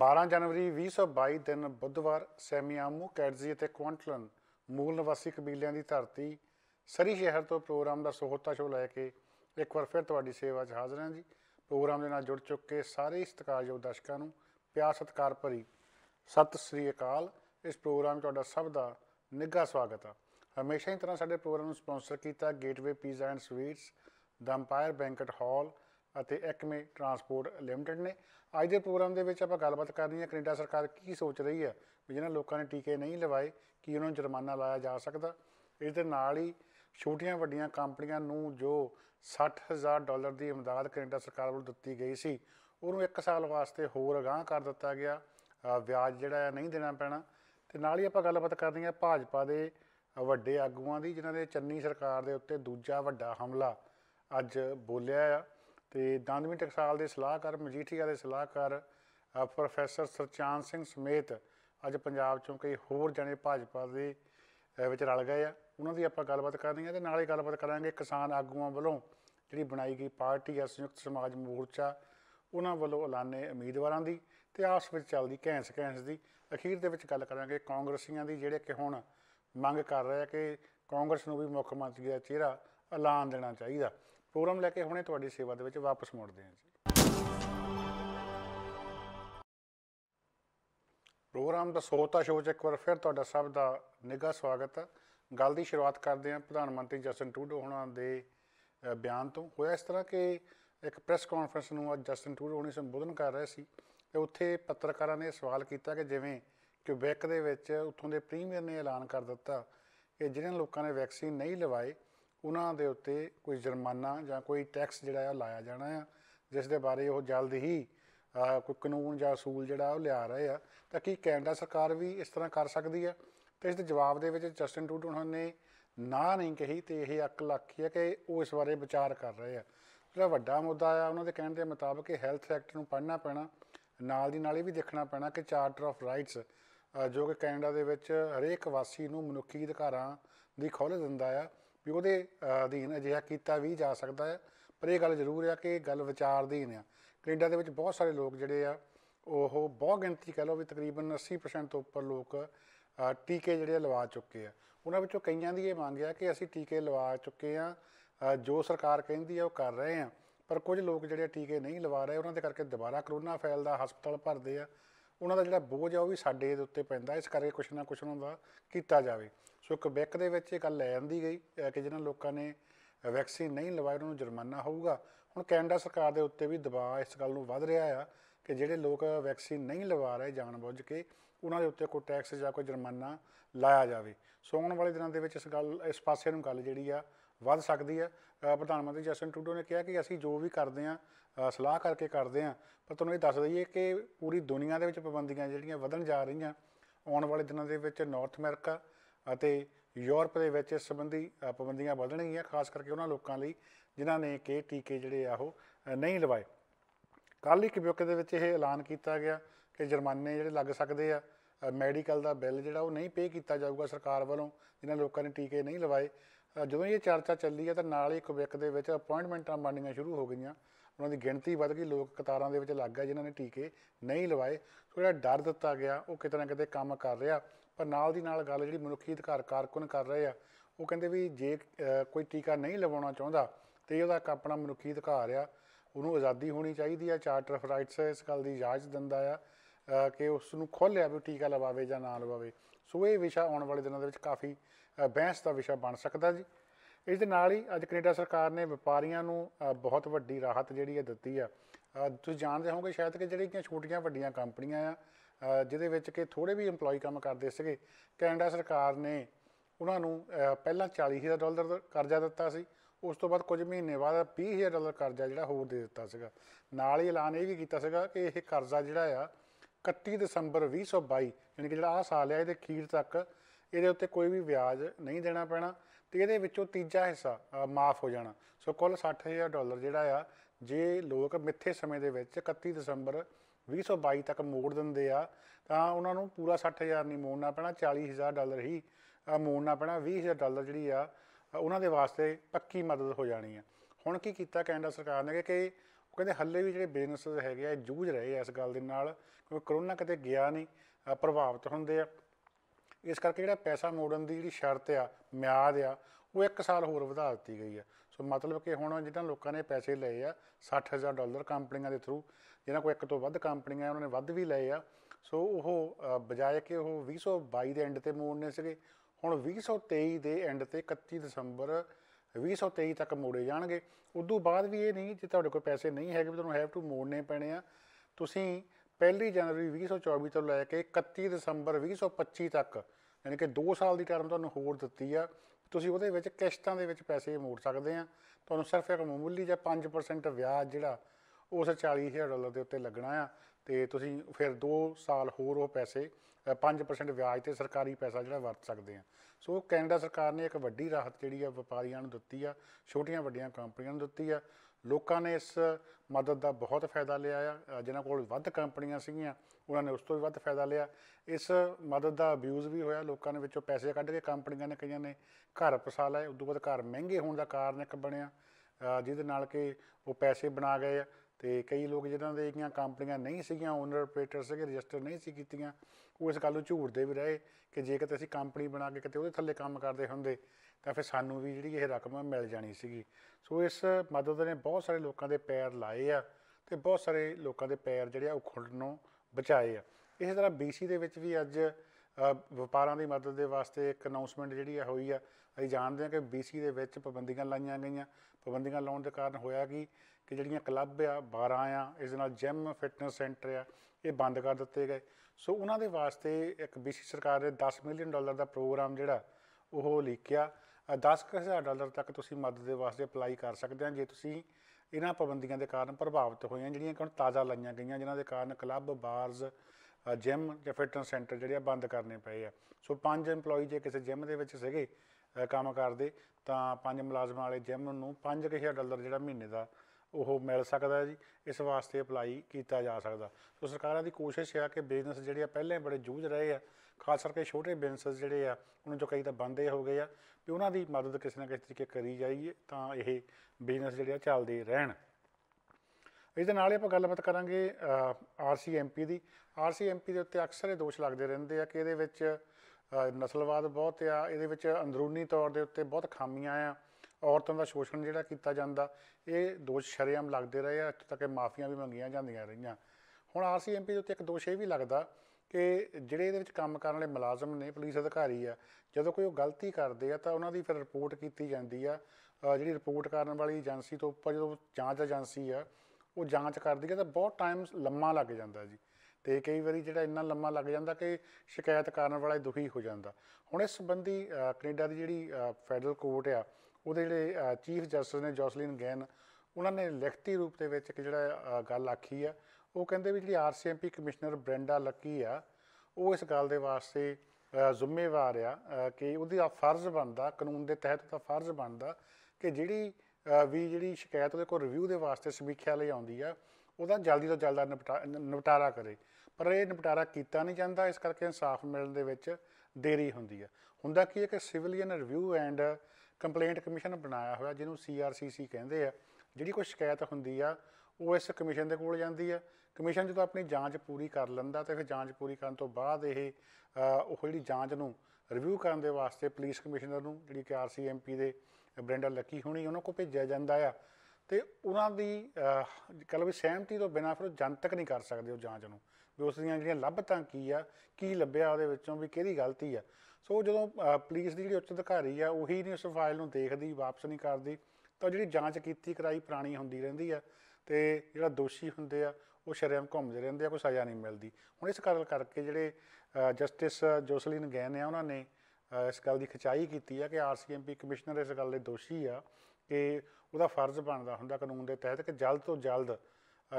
12 ਜਨਵਰੀ 2022 ਦਿਨ ਬੁੱਧਵਾਰ ਸੈਮੀਆਮੂ ਕੈਟਜੀ ਅਤੇ ਕੁਆਂਟਲਨ ਮੂਲ ਨਿਵਾਸੀ ਕਬੀਲਿਆਂ ਦੀ ਧਰਤੀ ਸਰੀ ਸ਼ਹਿਰ ਤੋਂ ਪ੍ਰੋਗਰਾਮ ਦਾ ਸਹੋਤਾ ਸ਼ੋ ਲੈ ਕੇ ਇੱਕ ਵਾਰ ਫਿਰ ਤੁਹਾਡੀ ਸੇਵਾ 'ਚ ਹਾਜ਼ਰ ਹਾਂ ਜੀ ਪ੍ਰੋਗਰਾਮ ਦੇ ਨਾਲ ਜੁੜ ਚੁੱਕੇ ਸਾਰੇ ਸਤਿਕਾਰਯੋਗ ਦਰਸ਼ਕਾਂ ਨੂੰ ਪਿਆਰ ਸਤਿਕਾਰ ਭਰੀ ਸਤਿ ਸ੍ਰੀ ਅਕਾਲ ਇਸ ਪ੍ਰੋਗਰਾਮ ਤੁਹਾਡਾ ਸਭ ਦਾ ਨਿੱਘਾ ਸਵਾਗਤ ਆ ਹਮੇਸ਼ਾ ਹੀ ਤਰ੍ਹਾਂ ਸਾਡੇ ਪ੍ਰੋਗਰਾਮ ਨੂੰ ਸਪਾਂਸਰ ਕੀਤਾ Gateway Pizza and Sweets the Empire Banquet Hall ਅਤੇ ਐਕਮੇ ਟਰਾਂਸਪੋਰਟ ਲਿਮਟਿਡ ਨੇ ਅੱਜ ਦੇ ਪ੍ਰੋਗਰਾਮ ਦੇ ਵਿੱਚ ਆਪਾਂ ਗੱਲਬਾਤ ਕਰਨੀ ਹੈ ਕੈਨੇਡਾ ਸਰਕਾਰ ਕੀ ਸੋਚ ਰਹੀ ਹੈ ਵੀ ਜਿਹਨਾਂ ਲੋਕਾਂ ਨੇ ਟੀਕੇ ਨਹੀਂ ਲਵਾਏ ਕੀ ਉਹਨਾਂ ਨੂੰ ਜੁਰਮਾਨਾ ਲਾਇਆ ਜਾ ਸਕਦਾ ਇਸ ਦੇ ਨਾਲ ਹੀ ਛੋਟੀਆਂ ਵੱਡੀਆਂ ਕੰਪਨੀਆਂ ਨੂੰ ਜੋ 60000 ਡਾਲਰ ਦੀ ਇਮਦਾਦ ਕੈਨੇਡਾ ਸਰਕਾਰ ਵੱਲੋਂ ਦਿੱਤੀ ਗਈ ਸੀ ਉਹਨੂੰ 1 ਸਾਲ ਵਾਸਤੇ ਹੋਰ ਅਗਾਹ ਕਰ ਦਿੱਤਾ ਗਿਆ ਵਿਆਜ ਜਿਹੜਾ ਹੈ ਨਹੀਂ ਦੇਣਾ ਪੈਣਾ ਤੇ ਨਾਲ ਹੀ ਆਪਾਂ ਗੱਲਬਾਤ ਕਰਨੀ ਹੈ ਭਾਜਪਾ ਦੇ ਵੱਡੇ ਆਗੂਆਂ ਦੀ ਜਿਨ੍ਹਾਂ ਦੇ ਚੰਨੀ ਸਰਕਾਰ ਦੇ ਉੱਤੇ ਦੂਜਾ ਵੱਡਾ ਹਮਲਾ ਅੱਜ ਬੋਲਿਆ ਆ ਤੇ ਦਾਨਵੀ ਟਕਸਾਲ ਦੇ ਸਲਾਹਕਾਰ ਮਜੀਠੀਆ ਦੇ ਸਲਾਹਕਾਰ ਪ੍ਰੋਫੈਸਰ ਸਰਚਾਨ ਸਿੰਘ ਸਮੇਤ ਅੱਜ ਪੰਜਾਬ ਚੋਂ ਕਈ ਹੋਰ ਜਣੇ ਭਾਜਪਾ ਦੇ ਵਿੱਚ ਰਲ ਗਏ ਆ ਉਹਨਾਂ ਦੀ ਆਪਾਂ ਗੱਲਬਾਤ ਕਰਨੀ ਹੈ ਤੇ ਨਾਲੇ ਗੱਲਬਾਤ ਕਰਾਂਗੇ ਕਿਸਾਨ ਆਗੂਆਂ ਵੱਲੋਂ ਜਿਹੜੀ ਬਣਾਈ ਗਈ ਪਾਰਟੀ ਆ ਸੰਯੁਕਤ ਸਮਾਜ ਮੋਰਚਾ ਉਹਨਾਂ ਵੱਲੋਂ ਐਲਾਨੇ ਉਮੀਦਵਾਰਾਂ ਦੀ ਤੇ ਆਪਸ ਵਿੱਚ ਚੱਲਦੀ ਕੈਂਸ ਕੈਂਸ ਦੀ ਅਖੀਰ ਦੇ ਵਿੱਚ ਗੱਲ ਕਰਾਂਗੇ ਕਾਂਗਰਸੀਆਂ ਦੀ ਜਿਹੜੇ ਕਿ ਹੁਣ ਮੰਗ ਕਰ ਰਹੇ ਆ ਕਿ ਕਾਂਗਰਸ ਨੂੰ ਵੀ ਮੁੱਖ ਮੰਤਰੀ ਦਾ ਚਿਹਰਾ ਐਲਾਨ ਦੇਣਾ ਚਾਹੀਦਾ ਪ੍ਰੋਗਰਾਮ ਲੈ ਕੇ ਹੁਣੇ ਤੁਹਾਡੀ ਸੇਵਾ ਦੇ ਵਿੱਚ ਵਾਪਸ ਮੁੜਦੇ ਹਾਂ ਜੀ ਪ੍ਰੋਗਰਾਮ ਦਾ ਸੋਤਾ ਸ਼ੋਅ 'ਚ ਇੱਕ ਵਾਰ ਫਿਰ ਤੁਹਾਡਾ ਸਭ ਦਾ ਨਿੱਘਾ ਸਵਾਗਤ ਹੈ ਗੱਲ ਦੀ ਸ਼ੁਰੂਆਤ ਕਰਦੇ ਹਾਂ ਪ੍ਰਧਾਨ ਮੰਤਰੀ ਜਸਨ ਟੂਡੋ ਹੁਣਾਂ ਦੇ ਬਿਆਨ ਤੋਂ ਹੋਇਆ ਇਸ ਤਰ੍ਹਾਂ ਕਿ ਇੱਕ ਪ੍ਰੈਸ ਕਾਨਫਰੰਸ ਨੂੰ ਅੱਜ ਜਸਨ ਟੂਡੋ ਹੁਣੇ ਸੰਬੋਧਨ ਕਰ ਰਹੇ ਸੀ ਤੇ ਉੱਥੇ ਪੱਤਰਕਾਰਾਂ ਨੇ ਸਵਾਲ ਕੀਤਾ ਕਿ ਜਿਵੇਂ ਵੈਕ ਦੇ ਵਿੱਚ ਉੱਥੋਂ ਦੇ ਪ੍ਰੀਮੀਅਰ ਨੇ ਐਲਾਨ ਕਰ ਦਿੱਤਾ ਕਿ ਜਿਹਨਾਂ ਲੋਕਾਂ ਨੇ ਵੈਕਸੀਨ ਨਹੀਂ ਲਵਾਏ ਉਹਨਾਂ ਦੇ ਉੱਤੇ ਕੋਈ ਜੁਰਮਾਨਾ ਜਾਂ ਕੋਈ ਟੈਕਸ ਜਿਹੜਾ ਆ ਲਾਇਆ ਜਾਣਾ ਆ ਜਿਸ ਦੇ ਬਾਰੇ ਉਹ ਜਲਦ ਹੀ ਕੋਈ ਕਾਨੂੰਨ ਜਾਂ ਅਸੂਲ ਜਿਹੜਾ ਉਹ ਲਿਆ ਰਹੇ ਆ ਤਾਂ ਕੀ ਕੈਨੇਡਾ ਸਰਕਾਰ ਵੀ ਇਸ ਤਰ੍ਹਾਂ ਕਰ ਸਕਦੀ ਆ ਤੇ ਇਸ ਦੇ ਜਵਾਬ ਦੇ ਵਿੱਚ ਜਸਟਨ ਟੂਡ ਉਹਨਾਂ ਨੇ ਨਾ ਨਹੀਂ ਕਹੀ ਤੇ ਇਹ ਅਕ ਆਖੀ ਹੈ ਕਿ ਉਹ ਇਸ ਬਾਰੇ ਵਿਚਾਰ ਕਰ ਰਹੇ ਆ ਜਿਹੜਾ ਵੱਡਾ ਮੁੱਦਾ ਆ ਉਹਨਾਂ ਦੇ ਕਹਿਣ ਦੇ ਮੁਤਾਬਕ ਇਹ ਹੈਲਥ ਐਕਟ ਨੂੰ ਪੜ੍ਹਨਾ ਪੈਣਾ ਨਾਲ ਦੀ ਨਾਲ ਇਹ ਵੀ ਦੇਖਣਾ ਪੈਣਾ ਕਿ ਚਾਰਟਰ ਆਫ ਰਾਈਟਸ ਜੋ ਕਿ ਕੈਨੇਡਾ ਦੇ ਵਿੱਚ ਹਰੇਕ ਵਾਸੀ ਨੂੰ ਮਨੁੱਖੀ ਅਧਿਕਾਰਾਂ ਦੀ ਖੋਲ੍ਹ ਦਿੰਦਾ ਆ ਵੀ ਉਹਦੇ ਅਧੀਨ ਅਜਿਹਾ ਕੀਤਾ ਵੀ ਜਾ ਸਕਦਾ ਹੈ ਪਰ ਇਹ ਗੱਲ ਜ਼ਰੂਰ ਹੈ ਕਿ ਗੱਲ ਨਹੀਂ ਆ ਕੈਨੇਡਾ ਦੇ ਵਿੱਚ ਬਹੁਤ ਸਾਰੇ ਲੋਕ ਜਿਹੜੇ ਆ ਉਹ ਬਹੁਤ ਗਿਣਤੀ ਕਹ ਲਓ ਵੀ ਤਕਰੀਬਨ 80% ਤੋਂ ਉੱਪਰ ਲੋਕ ਟੀਕੇ ਜਿਹੜੇ ਲਵਾ ਚੁੱਕੇ ਆ ਉਹਨਾਂ ਵਿੱਚੋਂ ਕਈਆਂ ਦੀ ਇਹ ਮੰਗ ਹੈ ਕਿ ਅਸੀਂ ਟੀਕੇ ਲਵਾ ਚੁੱਕੇ ਆ ਜੋ ਸਰਕਾਰ ਕਹਿੰਦੀ ਆ ਉਹ ਕਰ ਰਹੇ ਆ ਪਰ ਕੁਝ ਲੋਕ ਜਿਹੜੇ ਟੀਕੇ ਨਹੀਂ ਲਵਾ ਰਹੇ ਉਹਨਾਂ ਦੇ ਕਰਕੇ ਦੁਬਾਰਾ ਕਰੋਨਾ ਫੈਲਦਾ ਹਸਪਤਾਲ ਭਰਦੇ ਆ ਉਹਨਾਂ ਦਾ ਜਿਹੜਾ ਬੋਝ ਆ ਉਹ ਵੀ ਸਾਡੇ ਦੇ ਉੱਤੇ ਪੈਂਦਾ ਇਸ ਕਰਕੇ ਕੁਛ ਨਾ ਕੁਛ ਉਹਨਾਂ ਦਾ ਕੀਤਾ ਜਾਵੇ ਸੋ ਕਬੈਕ ਦੇ ਵਿੱਚ ਇਹ ਗੱਲ ਲੈ ਜਾਂਦੀ ਗਈ ਕਿ ਜਿਹਨਾਂ ਲੋਕਾਂ ਨੇ ਵੈਕਸੀਨ ਨਹੀਂ ਲਵਾਈ ਉਹਨਾਂ ਨੂੰ ਜੁਰਮਾਨਾ ਹੋਊਗਾ ਹੁਣ ਕੈਨੇਡਾ ਸਰਕਾਰ ਦੇ ਉੱਤੇ ਵੀ ਦਬਾਅ ਇਸ ਗੱਲ ਨੂੰ ਵੱਧ ਰਿਹਾ ਆ ਕਿ ਜਿਹੜੇ ਲੋਕ ਵੈਕਸੀਨ ਨਹੀਂ ਲਵਾ ਰਹੇ ਜਾਣਬੁੱਝ ਕੇ ਉਹਨਾਂ ਦੇ ਉੱਤੇ ਕੋਈ ਟੈਕਸ ਜਾਂ ਕੋਈ ਜੁਰਮਾਨਾ ਲਾਇਆ ਜਾਵੇ ਸੋ ਆਉਣ ਵਾਲੇ ਦਿਨਾਂ ਦੇ ਵਿੱਚ ਇਸ ਗੱਲ ਇਸ ਪਾਸੇ ਨੂੰ ਗੱਲ ਜਿਹੜੀ ਆ ਵੱਧ ਸਕਦੀ ਆ ਪ੍ਰਧਾਨ ਮੰਤਰੀ ਜਸਨ ਟੂਡੋ ਨੇ ਕਿਹਾ ਕਿ ਅਸੀਂ ਜੋ ਵੀ ਕਰਦੇ ਆ ਸਲਾਹ ਕਰਕੇ ਕਰਦੇ ਆ ਪਰ ਤੁਹਾਨੂੰ ਇਹ ਦੱਸ ਦਈਏ ਕਿ ਪੂਰੀ ਦੁਨੀਆ ਦੇ ਵਿੱਚ ਪਾਬੰਦੀਆਂ ਜਿਹੜੀਆਂ ਵਧਣ ਜਾ ਰਹੀਆਂ ਆਉਣ ਵਾਲੇ ਦਿਨਾਂ ਦੇ ਵਿੱਚ ਨਾਰਥ ਅਮਰੀਕਾ ਅਤੇ ਯੂਰਪ ਦੇ ਵਿੱਚ ਇਸ ਸੰਬੰਧੀ ਪਾਬੰਦੀਆਂ ਵਧਣਗੀਆਂ ਖਾਸ ਕਰਕੇ ਉਹਨਾਂ ਲੋਕਾਂ ਲਈ ਜਿਨ੍ਹਾਂ ਨੇ ਕਿ ਟੀਕੇ ਜਿਹੜੇ ਆ ਉਹ ਨਹੀਂ ਲਵਾਏ ਕੱਲ ਇੱਕ ਬਿਓਕੇ ਦੇ ਵਿੱਚ ਇਹ ਐਲਾਨ ਕੀਤਾ ਗਿਆ ਕਿ ਜੁਰਮਾਨੇ ਜਿਹੜੇ ਲੱਗ ਸਕਦੇ ਆ ਮੈਡੀਕਲ ਦਾ ਬਿੱਲ ਜਿਹੜਾ ਉਹ ਨਹੀਂ ਪੇ ਕੀਤਾ ਜਾਊਗਾ ਸਰਕਾਰ ਵੱਲੋਂ ਜਿਨ੍ਹਾਂ ਲੋਕਾਂ ਨੇ ਟੀਕੇ ਨਹੀਂ ਲਵਾਏ ਜਦੋਂ ਇਹ ਚਰਚਾ ਚੱਲੀ ਆ ਤਾਂ ਨਾਲ ਹੀ ਕੁਬਿਕ ਦੇ ਵਿੱਚ ਅਪਾਇੰਟਮੈਂਟਾਂ ਬਣਨੀਆਂ ਸ਼ੁਰੂ ਹੋ ਗਈਆਂ ਉਹਨਾਂ ਦੀ ਗਿਣਤੀ ਵੱਧ ਗਈ ਲੋਕ ਕਤਾਰਾਂ ਦੇ ਵਿੱਚ ਲੱਗ ਗਏ ਜਿਨ੍ਹਾਂ ਨੇ ਟੀਕੇ ਨਹੀਂ ਲਵਾਏ ਸੋ ਜਿਹੜਾ ਡਰ ਦਿੱਤਾ ਗਿਆ ਉਹ ਕਿਤੇ ਨਾ ਕਿਤੇ ਕੰਮ ਕਰ ਰਿਹਾ ਪਰ ਨਾਲ ਦੀ ਨਾਲ ਗੱਲ ਜਿਹੜੀ ਮਨੁੱਖੀ ਅਧਿਕਾਰ ਕਾਰਕੁਨ ਕਰ ਰਹੇ ਆ ਉਹ ਕਹਿੰਦੇ ਵੀ ਜੇ ਕੋਈ ਟੀਕਾ ਨਹੀਂ ਲਵਾਉਣਾ ਚਾਹੁੰਦਾ ਤੇ ਉਹਦਾ ਇੱਕ ਆਪਣਾ ਮਨੁੱਖੀ ਅਧਿਕਾਰ ਆ ਉਹਨੂੰ ਆਜ਼ਾਦੀ ਹੋਣੀ ਚਾਹੀਦੀ ਆ ਚਾਰਟਰ ਆਫ ਰਾਈਟਸ ਇਸ ਗੱਲ ਦੀ ਇਜਾਜ਼ਤ ਦਿੰਦਾ ਆ ਕਿ ਉਸ ਨੂੰ ਖੋਲਿਆ ਵੀ ਟੀਕਾ ਲਵਾਵੇ ਜਾਂ ਨਾ ਲਵਾਵੇ ਸੋ ਇਹ ਵਿਸ਼ਾ ਆਉਣ ਵਾਲੇ ਦਿਨਾਂ ਦੇ ਵਿੱਚ ਕਾਫੀ ਬਹਿਸ ਦਾ ਵਿਸ਼ਾ ਬਣ ਸਕਦਾ ਜੀ ਇਸ ਦੇ ਨਾਲ ਹੀ ਅੱਜ ਕੈਨੇਡਾ ਸਰਕਾਰ ਨੇ ਵਪਾਰੀਆਂ ਨੂੰ ਬਹੁਤ ਵੱਡੀ ਰਾਹਤ ਜਿਹੜੀ ਹੈ ਦਿੱਤੀ ਆ ਤੁਸੀਂ ਜਾਣਦੇ ਹੋਵੋਗੇ ਸ਼ਾਇਦ ਕਿ ਜਿਹੜੀਆਂ ਛੋਟੀਆਂ ਵੱਡੀਆਂ ਕੰਪਨੀਆਂ ਆ ਜਿਹਦੇ ਵਿੱਚ ਕਿ ਥੋੜੇ ਵੀ EMPLOYEE ਕੰਮ ਕਰਦੇ ਸੀਗੇ ਕੈਨੇਡਾ ਸਰਕਾਰ ਨੇ ਉਹਨਾਂ ਨੂੰ ਪਹਿਲਾਂ 40000 ਡਾਲਰ ਦਾ ਕਰਜ਼ਾ ਦਿੱਤਾ ਸੀ ਉਸ ਤੋਂ ਬਾਅਦ ਕੁਝ ਮਹੀਨੇ ਬਾਅਦ 20000 ਡਾਲਰ ਕਰਜ਼ਾ ਜਿਹੜਾ ਹੋਰ ਦੇ ਦਿੱਤਾ ਸੀਗਾ ਨਾਲ ਹੀ ਐਲਾਨ ਇਹ ਵੀ ਕੀਤਾ ਸੀਗਾ ਕਿ ਇਹ ਕਰਜ਼ਾ ਜਿਹੜਾ ਆ 31 ਦਸੰਬਰ 2022 ਯਾਨੀ ਕਿ ਜਿਹੜਾ ਆ ਸਾਲ ਆ ਇਹਦੇ ਅਖੀਰ ਤੱਕ ਇਹਦੇ ਉੱਤੇ ਕੋਈ ਵੀ ਵਿਆਜ ਨਹੀਂ ਦੇਣਾ ਪੈਣਾ ਤੇ ਇਹਦੇ ਵਿੱਚੋਂ ਤੀਜਾ ਹਿੱਸਾ ਮਾਫ ਹੋ ਜਾਣਾ ਸੋ ਕੁੱਲ 60000 ਡਾਲਰ ਜਿਹੜਾ ਆ ਜੇ ਲੋਕ ਮਿੱਥੇ ਸਮੇਂ ਦੇ ਵਿੱਚ 31 ਦਸੰਬਰ 2022 ਤੱਕ ਮੋੜ ਦਿੰਦੇ ਆ ਤਾਂ ਉਹਨਾਂ ਨੂੰ ਪੂਰਾ 60000 ਨਹੀਂ ਮੋੜਨਾ ਪੈਣਾ 40000 ਡਾਲਰ ਹੀ ਮੋੜਨਾ ਪੈਣਾ 20000 ਡਾਲਰ ਜਿਹੜੀ ਆ ਉਹਨਾਂ ਦੇ ਵਾਸਤੇ ਪੱਕੀ ਮਦਦ ਹੋ ਜਾਣੀ ਆ ਹੁਣ ਕੀ ਕੀਤਾ ਕੈਨੇਡਾ ਸਰਕਾਰ ਨੇ ਕਿ ਉਹ ਕਹਿੰਦੇ ਹੱਲੇ ਵੀ ਜਿਹੜੇ ਬਿਜ਼ਨਸ ਹੈਗੇ ਆ ਜੂਝ ਰਹੇ ਆ ਇਸ ਗੱਲ ਦੇ ਨਾਲ ਕਿਉਂਕਿ ਕਰੋਨਾ ਕਿਤੇ ਗਿਆ ਨਹੀਂ ਪ੍ਰਭਾਵਿਤ ਹੁੰਦੇ ਆ ਇਸ ਕਰਕੇ ਜਿਹੜਾ ਪੈਸਾ ਮੋੜਨ ਦੀ ਜਿਹੜੀ ਸ਼ਰਤ ਆ ਮਿਆਦ ਆ ਉਹ 1 ਸਾਲ ਹੋਰ ਵਧਾ ਦਿੱਤੀ ਗਈ ਹੈ ਸੋ ਮਤਲਬ ਕਿ ਹੁਣ ਜਿਹੜਾ ਲੋਕਾਂ ਨੇ ਪੈਸੇ ਲਏ ਆ 60000 ਡਾਲਰ ਕੰਪਨੀਆਂ ਦੇ ਥਰੂ ਜਿਹਨਾਂ ਕੋਲ ਇੱਕ ਤੋਂ ਵੱਧ ਕੰਪਨੀਆਂ ਉਹਨਾਂ ਨੇ ਵੱਧ ਵੀ ਲਏ ਆ ਸੋ ਉਹ ਬਜਾਏ ਕਿ ਉਹ 2022 ਦੇ ਐਂਡ ਤੇ ਮੋੜਨੇ ਸੀਗੇ ਹੁਣ 2023 ਦੇ ਐਂਡ ਤੇ 31 ਦਸੰਬਰ 2023 ਤੱਕ ਮੋੜੇ ਜਾਣਗੇ ਉਦੋਂ ਬਾਅਦ ਵੀ ਇਹ ਨਹੀਂ ਜੇ ਤੁਹਾਡੇ ਕੋਲ ਪੈਸੇ ਨਹੀਂ ਹੈਗੇ ਤੁਹਾਨੂੰ ਹੈਵ ਟੂ ਮੋੜਨੇ ਪੈਣੇ ਆ ਤੁਸੀਂ 1 ਜਨਵਰੀ 2024 ਤੋਂ ਲੈ ਕੇ 31 ਦਸੰਬਰ 2025 ਤੱਕ ਯਾਨੀ ਕਿ 2 ਸਾਲ ਦੀ ਟਰਮ ਤੁਹਾਨੂੰ ਹੋਰ ਦਿੱਤੀ ਆ ਤੁਸੀਂ ਉਹਦੇ ਵਿੱਚ ਕਿਸ਼ਤਾਂ ਦੇ ਵਿੱਚ ਪੈਸੇ ਮੋੜ ਸਕਦੇ ਆ ਤੁਹਾਨੂੰ ਸਿਰਫ ਇੱਕ ਮਾਮੂਲੀ ਜਿਹਾ 5% ਵਿਆਜ ਜਿਹੜਾ ਉਸ 40000 ਡਾਲਰ ਦੇ ਉੱਤੇ ਲੱਗਣਾ ਆ ਤੇ ਤੁਸੀਂ ਫਿਰ 2 ਸਾਲ ਹੋਰ ਉਹ ਪੈਸੇ 5% ਵਿਆਜ ਤੇ ਸਰਕਾਰੀ ਪੈਸਾ ਜਿਹੜਾ ਵਰਤ ਸਕਦੇ ਆ ਸੋ ਕੈਨੇਡਾ ਸਰਕਾਰ ਨੇ ਇੱਕ ਵੱਡੀ ਰਾਹਤ ਜਿਹੜੀ ਆ ਵਪਾਰੀਆਂ ਨੂੰ ਦਿੱਤੀ ਆ ਛੋਟੀਆਂ ਵੱਡੀਆਂ ਕੰਪਨੀਆਂ ਨੂੰ ਦਿੱਤੀ ਆ ਲੋਕਾਂ ਨੇ ਇਸ ਮਦਦ ਦਾ ਬਹੁਤ ਫਾਇਦਾ ਲਿਆ ਆ ਜਿਨ੍ਹਾਂ ਕੋਲ ਵੱਧ ਕੰਪਨੀਆਂ ਸੀਗੀਆਂ ਉਹਨਾਂ ਨੇ ਉਸ ਤੋਂ ਵੀ ਵੱਧ ਫਾਇਦਾ ਲਿਆ ਇਸ ਮਦਦ ਦਾ ਅਬਿਊਜ਼ ਵੀ ਹੋਇਆ ਲੋਕਾਂ ਨੇ ਵਿੱਚੋਂ ਪੈਸੇ ਕੱਢ ਕੇ ਕੰਪਨੀਆਂ ਨੇ ਕਈਆਂ ਨੇ ਘਰ ਪਸਾ ਲਏ ਉਦੋਂ ਬਾਅਦ ਘਰ ਮਹਿੰਗੇ ਹੋਣ ਦਾ ਕਾਰਨ ਇੱਕ ਬਣਿਆ ਜਿਹਦੇ ਨਾਲ ਕਿ ਉਹ ਪੈਸੇ ਬਣਾ ਗਏ ਤੇ ਕਈ ਲੋਕ ਜਿਨ੍ਹਾਂ ਦੇ ਕੰਪਨੀਆਂ ਨਹੀਂ ਸੀਗੀਆਂ ਓਨਰ ਆਪਰੇਟਰ ਸੀਗੇ ਰਜਿਸਟਰ ਨਹੀਂ ਸੀ ਕੀਤੀਆਂ ਉਹ ਇਸ ਗੱਲ ਨੂੰ ਝੂੜਦੇ ਵੀ ਰਹੇ ਕਿ ਜੇ ਕਿਤੇ ਅਸੀਂ ਕੰਪਨੀ ਬਣਾ ਕੇ ਕਿਤੇ ਉਹਦੇ ਥੱਲੇ ਕੰਮ ਕਰਦੇ ਹੁੰਦੇ ਤਾਂ ਫਿਰ ਸਾਨੂੰ ਵੀ ਜਿਹੜੀ ਇਹ ਰਕਮ ਮਿਲ ਜਾਣੀ ਸੀਗੀ ਸੋ ਇਸ ਮਦਦ ਨੇ ਬਹੁਤ ਸਾਰੇ ਲੋਕਾਂ ਦੇ ਪੈਰ ਲਾਏ ਆ ਤੇ ਬਹੁਤ ਸਾਰੇ ਲੋਕਾਂ ਦੇ ਪੈਰ ਜਿਹੜੇ ਆ ਉਹ ਖੁੱਲਣੋਂ ਬਚਾਏ ਆ ਇਸੇ ਤਰ੍ਹਾਂ BC ਦੇ ਵਿੱਚ ਵੀ ਅੱਜ ਵਪਾਰਾਂ ਦੀ ਮਦਦ ਦੇ ਵਾਸਤੇ ਇੱਕ ਅਨਾਉਂਸਮੈਂਟ ਜਿਹੜੀ ਆ ਹੋਈ ਆ ਅਸੀਂ ਜਾਣਦੇ ਹਾਂ ਕਿ BC ਦੇ ਵਿੱਚ ਪਾਬੰਦੀਆਂ ਲਾਈਆਂ ਗਈਆਂ ਪਾਬੰਦੀਆਂ ਲਾਉਣ ਦੇ ਕਾਰਨ ਹੋਇਆ ਕਿ ਕਿ ਜਿਹੜੀਆਂ ਕਲੱਬ ਆ 12 ਆ ਇਸ ਨਾਲ ਜਿਮ ਫਿਟਨੈਸ ਸੈਂਟਰ ਆ ਇਹ ਬੰਦ ਕਰ ਦਿੱਤੇ ਗਏ ਸੋ ਉਹਨਾਂ ਦੇ ਵਾਸਤੇ ਇੱਕ ਬੀਸੀ ਸਰਕਾਰ ਨੇ 10 ਮਿਲੀਅਨ ਡਾਲਰ ਦਾ ਪ੍ਰੋਗਰਾਮ ਜਿਹੜਾ ਉਹ ਲੀਕਿਆ 10000 ਡਾਲਰ ਤੱਕ ਤੁਸੀਂ ਮਦਦ ਦੇ ਵਾਸਤੇ ਅਪਲਾਈ ਕਰ ਸਕਦੇ ਆ ਜੇ ਤੁਸੀਂ ਇਹਨਾਂ ਪਾਬੰਦੀਆਂ ਦੇ ਕਾਰਨ ਪ੍ਰਭਾਵਿਤ ਹੋਏ ਹੋ ਜਿਹੜੀਆਂ ਹੁਣ ਤਾਜ਼ਾ ਲਾਈਆਂ ਗਈਆਂ ਜਿਨ੍ਹਾਂ ਦੇ ਕਾਰਨ ਕਲੱਬ ਬਾਰਸ ਜਿਮ ਜਾਂ ਫਿਟਨੈਸ ਸੈਂਟਰ ਜਿਹੜੇ ਬੰਦ ਕਰਨੇ ਪਏ ਆ ਸੋ ਪੰਜ EMPLOYE ਜੇ ਕਿਸੇ ਜਿਮ ਦੇ ਵਿੱਚ ਸੀਗੇ ਕੰਮ ਕਰਦੇ ਤਾਂ ਪੰਜ ਮੁਲਾਜ਼ਮਾਂ ਵਾਲੇ ਜਿਮ ਨੂੰ 5000 ਡਾਲਰ ਜਿਹੜਾ ਮਹੀਨੇ ਦਾ ਉਹ ਮਿਲ ਸਕਦਾ ਜੀ ਇਸ ਵਾਸਤੇ ਅਪਲਾਈ ਕੀਤਾ ਜਾ ਸਕਦਾ ਸੋ ਸਰਕਾਰਾਂ ਦੀ ਕੋਸ਼ਿਸ਼ ਹੈ ਕਿ ਬਿਜ਼ਨਸ ਜਿਹੜੇ ਆ ਪਹਿਲਾਂ ਬੜੇ ਜੂਝ ਰਹੇ ਆ ਖਾਸ ਕਰਕੇ ਛੋਟੇ ਬਿਜ਼ਨਸ ਜਿਹੜੇ ਆ ਉਹਨਾਂ ਚੋਂ ਕਈ ਤਾਂ ਬੰਦੇ ਹੋ ਗਏ ਆ ਵੀ ਉਹਨਾਂ ਦੀ ਮਦਦ ਕਿਸੇ ਨਾ ਕਿਸੇ ਤਰੀਕੇ ਕਰੀ ਜਾਈਏ ਤਾਂ ਇਹ ਬਿਜ਼ਨਸ ਜਿਹੜੇ ਆ ਚੱਲਦੇ ਰਹਿਣ ਇਸ ਦੇ ਨਾਲ ਹੀ ਆਪਾਂ ਗੱਲਬਾਤ ਕਰਾਂਗੇ ਆਰਸੀਐਮਪੀ ਦੀ ਆਰਸੀਐਮਪੀ ਦੇ ਉੱਤੇ ਅਕਸਰ ਇਹ ਦੋਸ਼ ਲੱਗਦੇ ਰਹਿੰਦੇ ਆ ਕਿ ਇਹਦੇ ਵਿੱਚ ਨਸਲਵਾਦ ਬਹੁਤ ਆ ਇਹਦੇ ਵਿੱਚ ਅੰਦਰੂਨੀ ਤੌਰ ਦੇ ਉੱਤੇ ਬਹੁਤ ਖਾਮੀਆਂ ਆ ਔਰਤਾਂ ਦਾ ਸ਼ੋਸ਼ਣ ਜਿਹੜਾ ਕੀਤਾ ਜਾਂਦਾ ਇਹ ਦੋਸ਼ ਸ਼ਰੇਆਮ ਲੱਗਦੇ ਰਹੇ ਆ ਇੱਥੋਂ ਤੱਕ ਕਿ ਮਾਫੀਆਂ ਵੀ ਮੰਗੀਆਂ ਜਾਂਦੀਆਂ ਰਹੀਆਂ ਹੁਣ ਆਰਸੀਐਮਪੀ ਦੇ ਉੱਤੇ ਇੱਕ ਦੋਸ਼ ਇਹ ਵੀ ਲੱਗਦਾ ਕਿ ਜਿਹੜੇ ਇਹਦੇ ਵਿੱਚ ਕੰਮ ਕਰਨ ਵਾਲੇ ਮੁਲਾਜ਼ਮ ਨੇ ਪੁਲਿਸ ਅਧਿਕਾਰੀ ਆ ਜਦੋਂ ਕੋਈ ਉਹ ਗਲਤੀ ਕਰਦੇ ਆ ਤਾਂ ਉਹਨਾਂ ਦੀ ਫਿਰ ਰਿਪੋਰਟ ਕੀਤੀ ਜਾਂਦੀ ਆ ਜਿਹੜੀ ਰਿਪੋਰਟ ਕਰਨ ਵਾਲੀ ਏਜੰਸੀ ਤੋਂ ਉੱਪਰ ਜਦੋਂ ਜਾਂਚ ਏਜੰਸੀ ਆ ਉਹ ਜਾਂਚ ਕਰਦੀ ਆ ਤਾਂ ਬਹੁਤ ਟਾਈਮ ਲੰਮਾ ਲੱਗ ਜਾਂਦਾ ਜੀ ਤੇ ਕਈ ਵਾਰੀ ਜਿਹੜਾ ਇੰਨਾ ਲੰਮਾ ਲੱਗ ਜਾਂਦਾ ਕਿ ਸ਼ਿਕਾਇਤ ਕਰਨ ਵਾਲਾ ਦੁਖੀ ਹੋ ਜਾਂਦਾ ਹੁਣ ਇਸ ਸੰਬੰਧੀ ਕੈਨੇਡਾ ਦੀ ਜਿਹੜੀ ਫੈਡਰਲ ਕੋਰਟ ਆ ਉਹਦੇ ਜਿਹੜੇ ਚੀਫ ਜਸਟਿਸ ਨੇ ਜੋਸਲਿਨ ਗੈਨ ਉਹਨਾਂ ਨੇ ਲਿਖਤੀ ਰੂਪ ਦੇ ਵਿੱਚ ਇੱਕ ਜਿਹੜਾ ਗੱਲ ਆਖੀ ਆ ਉਹ ਕਹਿੰਦੇ ਵੀ ਜਿਹੜੀ ਆਰਸੀਐਮਪੀ ਕਮਿਸ਼ਨਰ ਬ੍ਰੈਂਡਾ ਲੱਕੀ ਆ ਉਹ ਇਸ ਗੱਲ ਦੇ ਵਾਸਤੇ ਜ਼ਿੰਮੇਵਾਰ ਆ ਕਿ ਉਹਦੀ ਆ ਫਰਜ਼ ਬਣਦਾ ਕਾਨੂੰਨ ਦੇ ਤਹਿਤ ਤਾਂ ਫਰਜ਼ ਬਣਦਾ ਕਿ ਜਿਹੜੀ ਵੀ ਜਿਹੜੀ ਸ਼ਿਕਾਇਤ ਉਹਦੇ ਕੋਲ ਰਿਵਿਊ ਦੇ ਵਾਸਤੇ ਸਮੀਖਿਆ ਲਈ ਆਉਂਦੀ ਆ ਉਹਦਾ ਜਲਦੀ ਤੋਂ ਜਲਦਾ ਨਿਪਟਾਰਾ ਕਰੇ ਪਰ ਇਹ ਨਿਪਟਾਰਾ ਕੀਤਾ ਨਹੀਂ ਜਾਂਦਾ ਇਸ ਕਰਕੇ ਇਨਸਾਫ ਮਿਲਣ ਦੇ ਵਿੱਚ ਦੇਰੀ ਹੁੰਦੀ ਆ ਹੁੰਦਾ ਕੀ ਹੈ ਕਿ civilian review and complaint commission ਬਣਾਇਆ ਹੋਇਆ ਜਿਹਨੂੰ ਸੀਆਰਸੀਸੀ ਕਹਿੰਦੇ ਆ ਜਿਹੜੀ ਕੋਈ ਸ਼ਿਕਾਇਤ ਹੁੰਦੀ ਆ ਉਹ ਇਸ ਕਮਿਸ਼ਨ ਦੇ ਕੋਲ ਜਾਂਦੀ ਆ ਕਮਿਸ਼ਨ ਜਦੋਂ ਆਪਣੀ ਜਾਂਚ ਪੂਰੀ ਕਰ ਲੈਂਦਾ ਤੇ ਫਿਰ ਜਾਂਚ ਪੂਰੀ ਕਰਨ ਤੋਂ ਬਾਅਦ ਇਹ ਉਹ ਜਿਹੜੀ ਜਾਂਚ ਨੂੰ ਰਿਵਿਊ ਕਰਨ ਦੇ ਵਾਸਤੇ ਪੁਲਿਸ ਕਮਿਸ਼ਨਰ ਨੂੰ ਜਿਹੜੀ ਕਿ ਆਰਸੀਐਮਪੀ ਦੇ ਬ੍ਰੈਂਡਰ ਲੱਕੀ ਹੋਣੀ ਉਹਨਾਂ ਕੋਲ ਭੇਜਿਆ ਜਾਂਦਾ ਆ ਤੇ ਉਹਨਾਂ ਦੀ ਕਹ ਲਓ ਵੀ ਸਹਿਮਤੀ ਤੋਂ ਬਿਨਾ ਫਿਰ ਉਹ ਜਨਤਕ ਨਹੀਂ ਕਰ ਸਕਦੇ ਉਹ ਜਾਂਚ ਨੂੰ ਵੀ ਉਸ ਦੀਆਂ ਜਿਹੜੀਆਂ ਲੱਭਤਾਂ ਕੀ ਆ ਕੀ ਲੱਭਿਆ ਉਹਦੇ ਵਿੱਚੋਂ ਵੀ ਕਿਹਦੀ ਗਲਤੀ ਆ ਸੋ ਜਦੋਂ ਪੁਲਿਸ ਦੀ ਜਿਹੜੀ ਉੱਚ ਅਧਿਕਾਰੀ ਆ ਉਹੀ ਨਹੀਂ ਉਸ ਫਾਈਲ ਨੂੰ ਦੇਖਦੀ ਵਾਪਸ ਨਹੀਂ ਕਰਦੀ ਤਾਂ ਜਿਹੜੀ ਜਾਂਚ ਕੀਤੀ ਕਰਾਈ ਪੁਰਾਣੀ ਹੁੰਦੀ ਰਹਿੰਦੀ ਆ ਤੇ ਜਿਹੜਾ ਦੋਸ਼ੀ ਹੁੰਦੇ ਆ ਉਹ ਸ਼ਰਮ ਘੁੰਮਦੇ ਰਹਿੰਦੇ ਆ ਕੋਈ ਸਜ਼ਾ ਨਹੀਂ ਮਿਲਦੀ ਹੁਣ ਇਸ ਕਾਰਨ ਕਰਕੇ ਜਿਹੜੇ ਜਸਟਿਸ ਜੋਸਲਿਨ ਗੈਨ ਆ ਉਹਨਾਂ ਨੇ ਇਸ ਗੱਲ ਦੀ ਖਚਾਈ ਕੀਤੀ ਆ ਕਿ ਆਰਸੀਐਮਪੀ ਕਮਿਸ਼ਨਰ ਇਸ ਗੱਲ ਦੇ ਦੋਸ਼ੀ ਆ ਕਿ ਉਹਦਾ ਫਰਜ਼ ਬਣਦਾ ਹੁੰਦਾ ਕਾਨੂੰਨ ਦੇ ਤਹਿਤ ਕਿ ਜਲਦ ਤੋਂ ਜਲਦ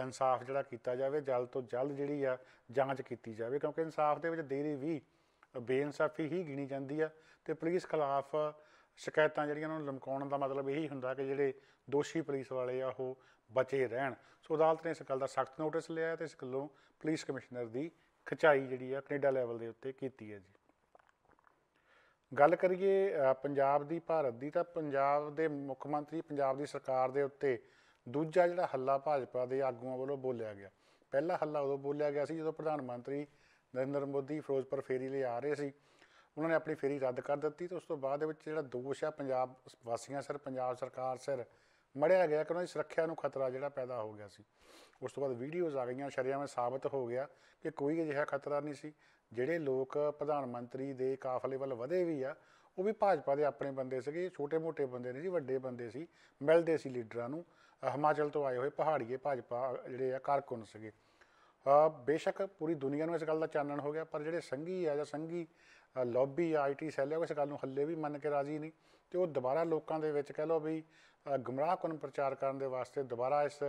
ਇਨਸਾਫ ਜਿਹੜਾ ਕੀਤਾ ਜਾਵੇ ਜਲਦ ਤੋਂ ਜਲਦ ਜਿਹੜੀ ਆ ਜਾਂਚ ਕੀਤੀ ਜਾਵੇ ਕਿਉਂਕਿ ਇਨਸਾਫ ਦੇ ਵਿੱਚ ਦੇਰੀ ਵੀ ਬੇਇਨਸਾਫੀ ਹੀ ਗਿਣੀ ਜਾਂਦੀ ਆ ਤੇ ਪੁਲਿਸ ਖਿਲਾਫ ਸ਼ਿਕਾਇਤਾਂ ਜਿਹੜੀਆਂ ਉਹਨਾਂ ਨੂੰ ਲਮਕਾਉਣ ਦਾ ਮਤਲਬ ਇਹੀ ਹੁੰਦਾ ਕਿ ਜਿਹੜੇ ਦੋਸ਼ੀ ਪੁਲਿਸ ਵਾਲੇ ਆ ਉਹ ਬਚੇ ਰਹਿਣ ਸੋ ਅਦਾਲਤ ਨੇ ਇਸ ਗੱਲ ਦਾ ਸਖਤ ਨੋਟਿਸ ਲਿਆ ਤੇ ਇਸ ਗੱਲੋਂ ਪੁਲਿਸ ਕਮਿਸ਼ਨਰ ਦੀ ਖਚਾਈ ਜਿਹੜੀ ਆ ਕੈਨੇਡਾ ਲੈਵਲ ਦੇ ਉੱਤੇ ਕੀਤੀ ਹੈ ਜੀ ਗੱਲ ਕਰੀਏ ਪੰਜਾਬ ਦੀ ਭਾਰਤ ਦੀ ਤਾਂ ਪੰਜਾਬ ਦੇ ਮੁੱਖ ਮੰਤਰੀ ਪੰਜਾਬ ਦੀ ਸਰਕਾਰ ਦੇ ਉੱਤੇ ਦੂਜਾ ਜਿਹੜਾ ਹੱਲਾ ਭਾਜਪਾ ਦੇ ਆਗੂਆਂ ਵੱਲੋਂ ਬੋਲਿਆ ਗਿਆ ਪਹਿਲਾ ਹੱਲਾ ਉਦੋਂ ਬੋਲਿਆ ਗਿਆ ਸੀ ਜਦੋਂ ਪ੍ਰਧਾਨ ਮੰਤਰੀ ਨਰਿੰਦਰ ਮੋਦੀ ਫਿਰੋਜ਼ਪੁਰ ਫੇਰੀ ਲਈ ਆ ਰਹੇ ਸੀ ਉਹਨਾਂ ਨੇ ਆਪਣੀ ਫੇਰੀ ਰੱਦ ਕਰ ਦਿੱਤੀ ਤੇ ਉਸ ਤੋਂ ਬਾਅਦ ਦੇ ਵਿੱਚ ਜਿਹੜਾ ਦੋਸ਼ ਆ ਪੰਜਾਬ ਵਾਸੀਆਂ ਸਰ ਪੰਜਾਬ ਸਰਕਾਰ ਸਰ ਮੜਿਆ ਗਿਆ ਕਿ ਉਹਨਾਂ ਦੀ ਸੁਰੱਖਿਆ ਨੂੰ ਖਤਰਾ ਜਿਹੜਾ ਪੈਦਾ ਹੋ ਗਿਆ ਸੀ ਉਸ ਤੋਂ ਬਾਅਦ ਵੀਡੀਓਜ਼ ਆ ਗਈਆਂ ਸ਼ਰਿਆਵੇਂ ਸਾਬਤ ਹੋ ਗਿਆ ਕਿ ਕੋਈ ਅਜਿਹਾ ਖਤਰਾ ਨਹੀਂ ਸੀ ਜਿਹੜੇ ਲੋਕ ਪ੍ਰਧਾਨ ਮੰਤਰੀ ਦੇ ਕਾਫਲੇ ਵੱਲ ਵਧੇ ਵੀ ਆ ਉਹ ਵੀ ਭਾਜਪਾ ਦੇ ਆਪਣੇ ਬੰਦੇ ਸੀਗੇ ਛੋਟੇ-ਮੋਟੇ ਬੰਦੇ ਨਹੀਂ ਸੀ ਵੱਡੇ ਬੰਦੇ ਸੀ ਮਿਲਦੇ ਸੀ ਲੀਡਰਾਂ ਨੂੰ ਹਿਮਾਚਲ ਤੋਂ ਆਏ ਹੋਏ ਪਹਾੜੀਏ ਭਾਜਪਾ ਜਿਹੜੇ ਆ ਕਾਰਕੁਨ ਸੀਗੇ ਬੇਸ਼ੱਕ ਪੂਰੀ ਦੁਨੀਆ ਨੂੰ ਇਸ ਗੱਲ ਦਾ ਚਾਨਣ ਹੋ ਗਿਆ ਪਰ ਜਿਹੜੇ ਸੰਗੀ ਆ ਜਾਂ ਸੰਗੀ ਲੌਬੀ ਆ ਆਈਟੀ ਸੈੱਲ ਆ ਉਹ ਇਸ ਗੱਲ ਨੂੰ ਹੱਲੇ ਵੀ ਮੰਨ ਕੇ ਰਾਜ਼ੀ ਨਹੀਂ ਤੇ ਉਹ ਦੁਬਾਰਾ ਲੋਕਾਂ ਦੇ ਵਿੱਚ ਕਹਿ ਲੋ ਵੀ ਗੁੰਮਰਾਹਕੁਨ ਪ੍ਰਚਾਰ ਕਰਨ ਦੇ ਵਾਸਤੇ ਦੁਬਾਰਾ ਇਸ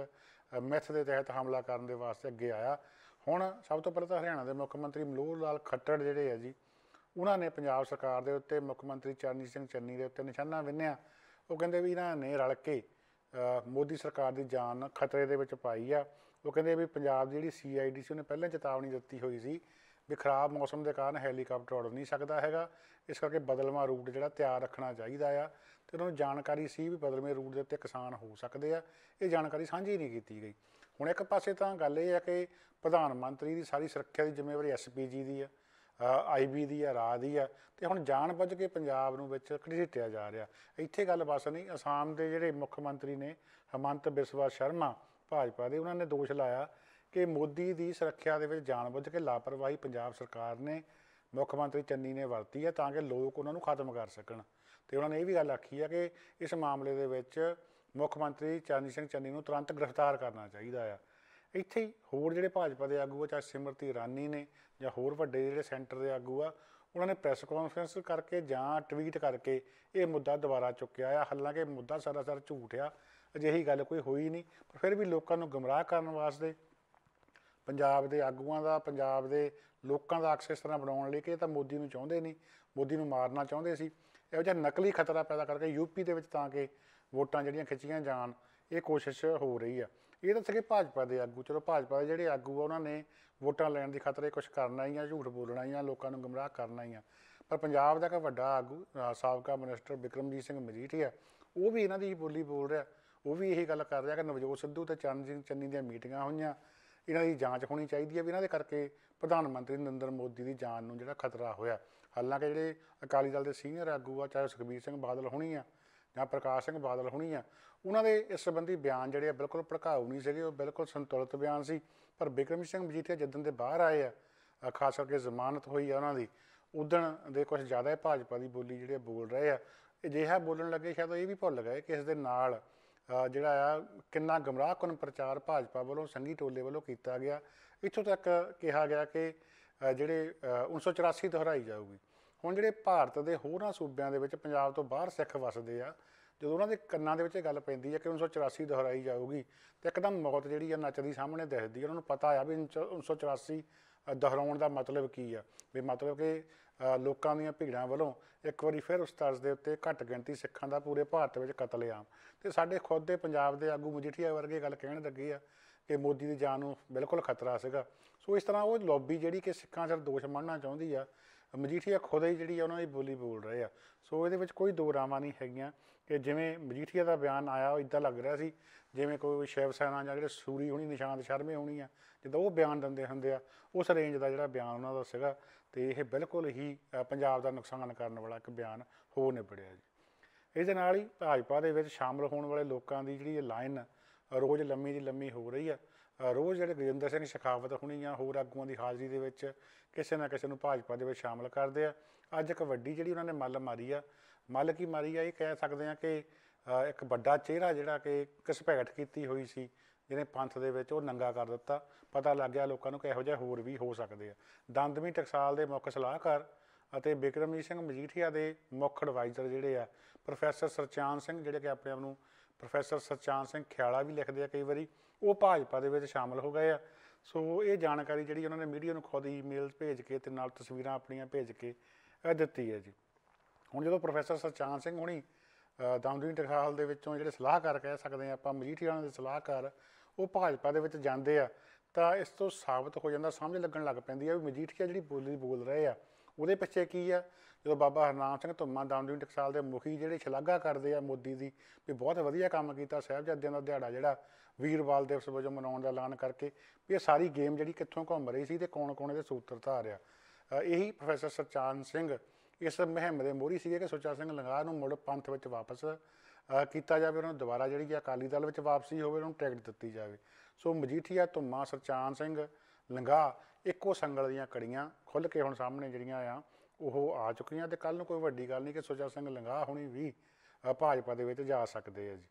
ਮਿੱਥ ਦੇ ਤਹਿਤ ਹਮਲਾ ਕਰਨ ਦੇ ਵਾਸਤੇ ਅੱਗੇ ਆਇਆ ਹੁਣ ਸਭ ਤੋਂ ਪਹਿਲਾਂ ਤਾਂ ਹਰਿਆਣਾ ਦੇ ਮੁੱਖ ਮੰਤਰੀ ਮਲੂਰ ਲਾਲ ਖੱਟੜ ਜਿਹੜੇ ਆ ਜੀ ਉਹਨਾਂ ਨੇ ਪੰਜਾਬ ਸਰਕਾਰ ਦੇ ਉੱਤੇ ਮੁੱਖ ਮੰਤਰੀ ਚਰਨੀ ਸਿੰਘ ਚੰਨੀ ਦੇ ਉੱਤੇ ਨਿਸ਼ਾਨਾ ਵਿੰਨਿਆ ਉਹ ਕਹਿੰਦੇ ਵੀ ਇਹਨਾਂ ਨੇ ਰਲ ਕੇ ਮੋਦੀ ਸਰਕਾਰ ਦੀ ਜਾਨ ਖਤਰੇ ਦੇ ਵਿੱਚ ਪਾਈ ਆ ਉਹ ਕਹਿੰਦੇ ਵੀ ਪੰਜਾਬ ਦੀ ਜਿਹੜੀ ਸੀਆਈਡੀ ਸੀ ਉਹਨੇ ਪਹਿਲਾਂ ਚੇਤਾਵਨੀ ਦਿੱਤੀ ਹੋਈ ਸੀ ਵੀ ਖਰਾਬ ਮੌਸਮ ਦੇ ਕਾਰਨ ਹੈਲੀਕਾਪਟਰ ਉੱਡ ਨਹੀਂ ਸਕਦਾ ਹੈਗਾ ਇਸ ਕਰਕੇ ਬਦਲਵਾ ਰੂਟ ਜਿਹੜਾ ਤਿਆਰ ਰੱਖਣਾ ਚਾਹੀਦਾ ਆ ਤੇ ਉਹਨਾਂ ਨੂੰ ਜਾਣਕਾਰੀ ਸੀ ਵੀ ਬਦਲਵੇਂ ਰੂਟ ਦੇ ਉੱਤੇ ਕਿਸਾਨ ਹੋ ਸਕਦੇ ਆ ਇਹ ਜਾਣਕਾਰੀ ਸਾਂਝੀ ਨਹੀਂ ਕੀਤੀ ਗਈ ਹੁਣ ਇੱਕ ਪਾਸੇ ਤਾਂ ਗੱਲ ਇਹ ਆ ਕਿ ਪ੍ਰਧਾਨ ਮੰਤਰੀ ਦੀ ਸਾਰੀ ਸੁਰੱਖਿਆ ਦੀ ਜ਼ਿੰਮੇਵਾਰੀ ਐਸਪੀਜੀ ਦੀ ਆ ਆਈਬੀ ਦੀ ਆ ਰਾਜ ਦੀ ਆ ਤੇ ਹੁਣ ਜਾਣ ਬੁੱਝ ਕੇ ਪੰਜਾਬ ਨੂੰ ਵਿੱਚ ਖੜੀਟਿਆ ਜਾ ਰਿਹਾ ਇੱਥੇ ਗੱਲ ਬਸ ਨਹੀਂ ਅਸਾਮ ਦੇ ਜਿਹੜੇ ਮੁੱਖ ਮੰਤਰੀ ਨੇ ਹਮੰਤ ਬਿਸਵਾ ਸ਼ਰਮਾ ਭਾਜਪਾ ਦੇ ਉਹਨਾਂ ਨੇ ਦੋਸ਼ ਲਾਇਆ ਕਿ ਮੋਦੀ ਦੀ ਸੁਰੱਖਿਆ ਦੇ ਵਿੱਚ ਜਾਣਬੁੱਝ ਕੇ ਲਾਪਰਵਾਹੀ ਪੰਜਾਬ ਸਰਕਾਰ ਨੇ ਮੁੱਖ ਮੰਤਰੀ ਚੰਨੀ ਨੇ ਵਰਤੀ ਹੈ ਤਾਂ ਕਿ ਲੋਕ ਉਹਨਾਂ ਨੂੰ ਖਤਮ ਕਰ ਸਕਣ ਤੇ ਉਹਨਾਂ ਨੇ ਇਹ ਵੀ ਗੱਲ ਆਖੀ ਹੈ ਕਿ ਇਸ ਮਾਮਲੇ ਦੇ ਵਿੱਚ ਮੁੱਖ ਮੰਤਰੀ ਚਰਨਜੀਤ ਸਿੰਘ ਚੰਨੀ ਨੂੰ ਤੁਰੰਤ ਗ੍ਰਿਫਤਾਰ ਕਰਨਾ ਚਾਹੀਦਾ ਆ ਇੱਥੇ ਹੀ ਹੋਰ ਜਿਹੜੇ ਭਾਜਪਾ ਦੇ ਆਗੂ ਆ ਚਾਹੇ ਸਿਮਰਤੀ ਰਾਨੀ ਨੇ ਜਾਂ ਹੋਰ ਵੱਡੇ ਜਿਹੜੇ ਸੈਂਟਰ ਦੇ ਆਗੂ ਆ ਉਹਨਾਂ ਨੇ ਪ੍ਰੈਸ ਕਾਨਫਰੰਸ ਕਰਕੇ ਜਾਂ ਟਵੀਟ ਕਰਕੇ ਇਹ ਮੁੱਦਾ ਦੁਬਾਰਾ ਚੁੱਕਿਆ ਆ ਹਾਲਾਂਕਿ ਮੁੱਦਾ ਸਰਾਸਰ ਝੂਠ ਆ ਅਜਿਹੀ ਗੱਲ ਕੋਈ ਹੋਈ ਨਹੀਂ ਪਰ ਫਿਰ ਵੀ ਲੋਕਾਂ ਨੂੰ ਗਮਰਾਹ ਕਰਨ ਵਾਸਤੇ ਪੰਜਾਬ ਦੇ ਆਗੂਆਂ ਦਾ ਪੰਜਾਬ ਦੇ ਲੋਕਾਂ ਦਾ ਅਕਸਰ ਇਸ ਤਰ੍ਹਾਂ ਬਣਾਉਣ ਲਈ ਕਿ ਇਹ ਤਾਂ ਮੋਦੀ ਨੂੰ ਚਾਹੁੰਦੇ ਨਹੀਂ ਮੋਦੀ ਨੂੰ ਮਾਰਨਾ ਚਾਹੁੰਦੇ ਸੀ ਇਹੋ ਜਿਹਾ ਨਕਲੀ ਖਤਰਾ ਪੈਦਾ ਕਰਕੇ ਯੂਪੀ ਦੇ ਵਿੱਚ ਤਾਂ ਕਿ ਵੋਟਾਂ ਜਿਹੜੀਆਂ ਖਿੱਚੀਆਂ ਜਾਣ ਇਹ ਕੋਸ਼ਿਸ਼ ਹੋ ਰਹੀ ਆ ਇਹ ਤਾਂ ਸਕੇ ਭਾਜਪਾ ਦੇ ਆਗੂ ਚਲੋ ਭਾਜਪਾ ਦੇ ਜਿਹੜੇ ਆਗੂ ਆ ਉਹਨਾਂ ਨੇ ਵੋਟਾਂ ਲੈਣ ਦੀ ਖਾਤਰ ਇਹ ਕੁਝ ਕਰਨਾ ਹੀ ਆ ਝੂਠ ਬੋਲਣਾ ਹੀ ਆ ਲੋਕਾਂ ਨੂੰ ਗਮਰਾਹ ਕਰਨਾ ਹੀ ਆ ਪਰ ਪੰਜਾਬ ਦਾ ਇੱਕ ਵੱਡਾ ਆਗੂ ਸਾਬਕਾ ਮਿਨਿਸਟਰ ਵਿਕਰਮਜੀਤ ਸਿੰਘ ਮਜੀਠੀਆ ਉਹ ਵੀ ਇਹਨਾਂ ਦੀ ਬੋਲੀ ਬੋਲ ਰਿਹਾ ਉਹ ਵੀ ਇਹੀ ਗੱਲ ਕਰ ਰਿਹਾ ਕਿ ਨਵਜੋਤ ਸਿੱਧੂ ਤੇ ਚੰਨ ਸਿੰਘ ਚੰਨੀ ਦੀਆਂ ਮੀਟਿੰਗਾਂ ਹੋਈਆਂ ਇਹਨਾਂ ਦੀ ਜਾਂਚ ਹੋਣੀ ਚਾਹੀਦੀ ਹੈ ਵੀ ਇਹਨਾਂ ਦੇ ਕਰਕੇ ਪ੍ਰਧਾਨ ਮੰਤਰੀ ਨਰਿੰਦਰ ਮੋਦੀ ਦੀ ਜਾਨ ਨੂੰ ਜਿਹੜਾ ਖਤਰਾ ਹੋਇਆ ਹਾਲਾਂਕਿ ਜਿਹੜੇ ਅਕਾਲੀ ਦਲ ਦੇ ਸੀਨੀਅਰ ਆਗੂ ਆ ਚਾਹੇ ਸੁਖਬੀਰ ਸਿੰਘ ਬਾਦਲ ਹੋਣੀ ਆ ਜਾਂ ਪ੍ਰਕਾਸ਼ ਸਿੰਘ ਬਾਦਲ ਹੋਣੀ ਆ ਉਹਨਾਂ ਦੇ ਇਸ ਸੰਬੰਧੀ ਬਿਆਨ ਜਿਹੜੇ ਬਿਲਕੁਲ ਭੜਕਾਉ ਨਹੀਂ ਸੀਗੇ ਉਹ ਬਿਲਕੁਲ ਸੰਤੁਲਿਤ ਬਿਆਨ ਸੀ ਪਰ ਬਿਕਰਮ ਸਿੰਘ ਮਜੀਠੀਆ ਜਦੋਂ ਦੇ ਬਾਹਰ ਆਏ ਆ ਖਾਸ ਕਰਕੇ ਜ਼ਮਾਨਤ ਹੋਈ ਆ ਉਹਨਾਂ ਦੀ ਉਦੋਂ ਦੇ ਕੁਝ ਜ਼ਿਆਦਾ ਭਾਜਪਾ ਦੀ ਬੋਲੀ ਜਿਹੜੇ ਬੋਲ ਰਹੇ ਆ ਅਜਿਹਾ ਬੋਲਣ ਲੱਗੇ ਸ਼ਾਇਦ ਇਹ ਵੀ ਭੁੱਲ ਗਏ ਕਿ ਇਸ ਦੇ ਨਾਲ ਜਿਹੜਾ ਆ ਕਿੰਨਾ ਗਮਰਾਹਕੁਨ ਪ੍ਰਚਾਰ ਭਾਜਪਾ ਵੱਲੋਂ ਸੰਗੀ ਟੋਲੇ ਵੱਲੋਂ ਕੀਤਾ ਗਿਆ ਇੱਥੋਂ ਤੱਕ ਕਿਹਾ ਗਿਆ ਕਿ ਜਿਹੜੇ 1984 ਦੁਹਰਾਈ ਜਾਊਗੀ ਹੁਣ ਜਿਹੜੇ ਭਾਰਤ ਦੇ ਹੋਰਾਂ ਸੂਬਿਆਂ ਦੇ ਵਿੱਚ ਪੰਜਾਬ ਤੋਂ ਬਾਹਰ ਸਿੱਖ ਵਸਦੇ ਆ ਜਦੋਂ ਉਹਨਾਂ ਦੇ ਕੰਨਾਂ ਦੇ ਵਿੱਚ ਇਹ ਗੱਲ ਪੈਂਦੀ ਹੈ ਕਿ 1984 ਦੁਹਰਾਈ ਜਾਊਗੀ ਤੇ ਇੱਕਦਮ ਮੌਤ ਜਿਹੜੀ ਆ ਨੱਚਦੀ ਸਾਹਮਣੇ ਦਿਖਦੀ ਹੈ ਉਹਨਾਂ ਨੂੰ ਪਤਾ ਆ ਵੀ 1984 ਦੁਹਰਾਉਣ ਦਾ ਮਤਲਬ ਕੀ ਆ ਵੀ ਮਤਲਬ ਕਿ ਲੋਕਾਂ ਦੀਆਂ ਭੀੜਾਂ ਵੱਲੋਂ ਇੱਕ ਵਾਰੀ ਫਿਰ ਉਸ ਤਰਜ਼ ਦੇ ਉੱਤੇ ਘੱਟ ਗਿਣਤੀ ਸਿੱਖਾਂ ਦਾ ਪੂਰੇ ਭਾਰਤ ਵਿੱਚ ਕਤਲੇਆਮ ਤੇ ਸਾਡੇ ਖੁਦ ਦੇ ਪੰਜਾਬ ਦੇ ਆਗੂ ਮਜੀਠੀਆ ਵਰਗੇ ਗੱਲ ਕਹਿਣ ਲੱਗੇ ਆ ਕਿ ਮੋਦੀ ਦੀ ਜਾਨ ਨੂੰ ਬਿਲਕੁਲ ਖਤਰਾ ਸੀਗਾ ਸੋ ਇਸ ਤਰ੍ਹਾਂ ਉਹ ਲੌਬੀ ਜਿਹੜੀ ਕਿ ਸਿੱਖਾਂ ਸਿਰ ਦੋਸ਼ ਮੰਨਣਾ ਚਾਹੁੰਦੀ ਆ ਮਜੀਠੀਆ ਖੁਦ ਹੀ ਜਿਹੜੀ ਆ ਉਹਨਾਂ ਦੀ ਬੋਲੀ ਬੋਲ ਰਹੇ ਆ ਸੋ ਇਹਦੇ ਵਿੱਚ ਕੋਈ ਦੋ ਰਾਵਾਂ ਨਹੀਂ ਹੈਗੀਆਂ ਕਿ ਜਿਵੇਂ ਮਜੀਠੀਆ ਦਾ ਬਿਆਨ ਆਇਆ ਉਹ ਇਦਾਂ ਲੱਗ ਰਿਹਾ ਸੀ ਜਿਵੇਂ ਕੋਈ ਸ਼ੈਵ ਸੈਨਾ ਜਾਂ ਜਿਹੜੇ ਸੂਰੀ ਹੋਣੀ ਨਿਸ਼ਾਨ ਸ਼ਰਮੇ ਹੋਣੀ ਆ ਜਦੋਂ ਉਹ ਬਿਆਨ ਦਿੰਦੇ ਹੁੰਦੇ ਆ ਉਸ ਰੇਂਜ ਦਾ ਜਿਹੜਾ ਬਿਆਨ ਉਹਨਾਂ ਦਾ ਸੀਗਾ ਤੇ ਇਹ ਬਿਲਕੁਲ ਹੀ ਪੰਜਾਬ ਦਾ ਨੁਕਸਾਨ ਕਰਨ ਵਾਲਾ ਇੱਕ ਬਿਆਨ ਹੋ ਨਿਬੜਿਆ ਜੀ ਇਹਦੇ ਨਾਲ ਹੀ ਭਾਜਪਾ ਦੇ ਵਿੱਚ ਸ਼ਾਮਲ ਹੋਣ ਵਾਲੇ ਲੋਕਾਂ ਦੀ ਜਿਹੜੀ ਲਾਈਨ ਰੋਜ਼ ਲੰਮੀ ਦੀ ਲੰਮੀ ਹੋ ਰਹੀ ਆ ਰੋਜ਼ ਜਿਹੜੇ ਗਜਿੰਦਰ ਸਿੰਘ ਸ਼ਖਾਵਤ ਹੋਣੀ ਆ ਹੋਰ ਆਗੂਆਂ ਦੀ ਹਾਜ਼ਰੀ ਦੇ ਵਿੱਚ ਕਿਸੇ ਨਾ ਕਿਸੇ ਨੂੰ ਭਾਜਪਾ ਦੇ ਵਿੱਚ ਸ਼ਾਮਲ ਕਰਦੇ ਆ ਅੱਜ ਇੱਕ ਵੱਡੀ ਜਿਹੜੀ ਉਹਨਾਂ ਨੇ ਮੱਲ ਮਾਰੀ ਆ ਮੱਲ ਕੀ ਮਾਰੀ ਆ ਇਹ ਕਹਿ ਸਕਦੇ ਆ ਕਿ ਇੱਕ ਵੱਡਾ ਚਿਹਰਾ ਜਿਹੜਾ ਕਿ ਕਿਸ ਭੈਟ ਕੀਤੀ ਹੋਈ ਸੀ ਜਿਹਨੇ ਪੰਥ ਦੇ ਵਿੱਚ ਉਹ ਨੰਗਾ ਕਰ ਦਿੱਤਾ ਪਤਾ ਲੱਗ ਗਿਆ ਲੋਕਾਂ ਨੂੰ ਕਿ ਇਹੋ ਜਿਹਾ ਹੋਰ ਵੀ ਹੋ ਸਕਦੇ ਆ ਦੰਦਮੀ ਟਕਸਾਲ ਦੇ ਮੁੱਖ ਸਲਾਹਕਾਰ ਅਤੇ ਬਿਕਰਮਜੀਤ ਸਿੰਘ ਮਜੀਠੀਆ ਦੇ ਮੁੱਖ ਐਡਵਾਈਜ਼ਰ ਜਿਹੜੇ ਆ ਪ੍ਰੋਫੈਸਰ ਸਰਚਾਨ ਸਿੰਘ ਜਿਹੜੇ ਕਿ ਆਪਣੇ ਆਪ ਨੂੰ ਪ੍ਰੋਫੈਸਰ ਸਰਚਾਨ ਸਿੰਘ ਖਿਆਲਾ ਵੀ ਲਿਖਦੇ ਆ ਕਈ ਵਾਰੀ ਉਹ ਭਾਜਪਾ ਦੇ ਵਿੱਚ ਸ਼ਾਮਲ ਹੋ ਗਏ ਆ ਸੋ ਇਹ ਜਾਣਕਾਰੀ ਜਿਹੜੀ ਉਹਨਾਂ ਨੇ ਮੀਡੀਆ ਨੂੰ ਖੁਦ ਈਮੇਲ ਭੇਜ ਕੇ ਤੇ ਨਾਲ ਤਸਵੀਰਾਂ ਆਪਣੀਆਂ ਭੇਜ ਕੇ ਇਹ ਦਿੱਤੀ ਹੈ ਜੀ ਹੁਣ ਜਦੋਂ ਪ੍ਰੋਫੈਸਰ ਸਰਚਾਨ ਸਿੰਘ ਹੁਣੀ ਦਾਮਦੀਨ ਟਕਸਾਲ ਦੇ ਵਿੱਚੋਂ ਜਿਹੜੇ ਸਲਾਹਕਾਰ ਕਹਿ ਸਕਦੇ ਆ ਆਪਾਂ ਮਜੀਠੀਆ ਦੇ ਸਲਾਹਕਾਰ ਉਹ ਭਾਜਪਾ ਦੇ ਵਿੱਚ ਜਾਂਦੇ ਆ ਤਾਂ ਇਸ ਤੋਂ ਸਾਬਤ ਹੋ ਜਾਂਦਾ ਸਮਝ ਲੱਗਣ ਲੱਗ ਪੈਂਦੀ ਆ ਵੀ ਮਜੀਠੀਆ ਜਿਹੜੀ ਬੋਲੀ ਬੋਲ ਰਹੇ ਆ ਉਹਦੇ ਪਿੱਛੇ ਕੀ ਆ ਜਦੋਂ ਬਾਬਾ ਹਰਨਾਮ ਸਿੰਘ ਧੁੰਮਾ ਦਾਮਦੀਨ ਟਕਸਾਲ ਦੇ ਮੁਖੀ ਜਿਹੜੇ ਸ਼ਲਾਘਾ ਕਰਦੇ ਆ ਮੋਦੀ ਦੀ ਵੀ ਬਹੁਤ ਵਧੀਆ ਕੰਮ ਕੀਤਾ ਸਹਿਬਜ਼ਾਦਿਆਂ ਦਾ ਦਿਹਾੜਾ ਜਿਹੜਾ ਵੀਰਵਾਲ ਦਿਵਸ ਵਜੋਂ ਮਨਾਉਣ ਦਾ ਐਲਾਨ ਕਰਕੇ ਵੀ ਇਹ ਸਾਰੀ ਗੇਮ ਜਿਹੜੀ ਕਿੱਥੋਂ ਘੁੰਮ ਰਹੀ ਸੀ ਤੇ ਕੌਣ-ਕੌਣ ਇਹਦੇ ਸੂਤਰਧਾਰ ਆ ਇਹੀ ਪ੍ਰੋਫੈਸਰ ਸਰਚਾਨ ਸਿੰਘ ਇਸ ਮਹਿਮ ਦੇ ਮੋਰੀ ਸੀਗੇ ਕਿ ਸੁਚਾ ਸਿੰਘ ਲੰਗਾਹ ਨੂੰ ਮੁੜ ਪੰਥ ਵਿੱਚ ਵਾਪਸ ਕੀਤਾ ਜਾਵੇ ਉਹਨਾਂ ਨੂੰ ਦੁਬਾਰਾ ਜਿਹੜੀ ਅਕਾਲੀ ਦਲ ਵਿੱਚ ਵਾਪਸੀ ਹੋਵੇ ਉਹਨਾਂ ਨੂੰ ਟਿਕਟ ਦਿੱਤੀ ਜਾਵੇ ਸੋ ਮਜੀਠੀਆ ਮਾ ਸਰਚਾਨ ਸਿੰਘ ਲੰਗਾਹ ਇੱਕੋ ਸੰਗਲ ਦੀਆਂ ਕੜੀਆਂ ਖੁੱਲ ਕੇ ਹੁਣ ਸਾਹਮਣੇ ਜਿਹੜੀਆਂ ਆ ਉਹ ਆ ਚੁੱਕੀਆਂ ਤੇ ਕੱਲ ਨੂੰ ਕੋਈ ਵੱਡੀ ਗੱਲ ਨਹੀਂ ਕਿ ਸੁਚਾ ਸਿੰਘ ਲੰਗਾਹ ਹੁਣੀ ਵੀ ਭਾਜਪਾ ਦੇ ਵਿੱਚ ਜਾ ਸਕਦੇ ਆ ਜੀ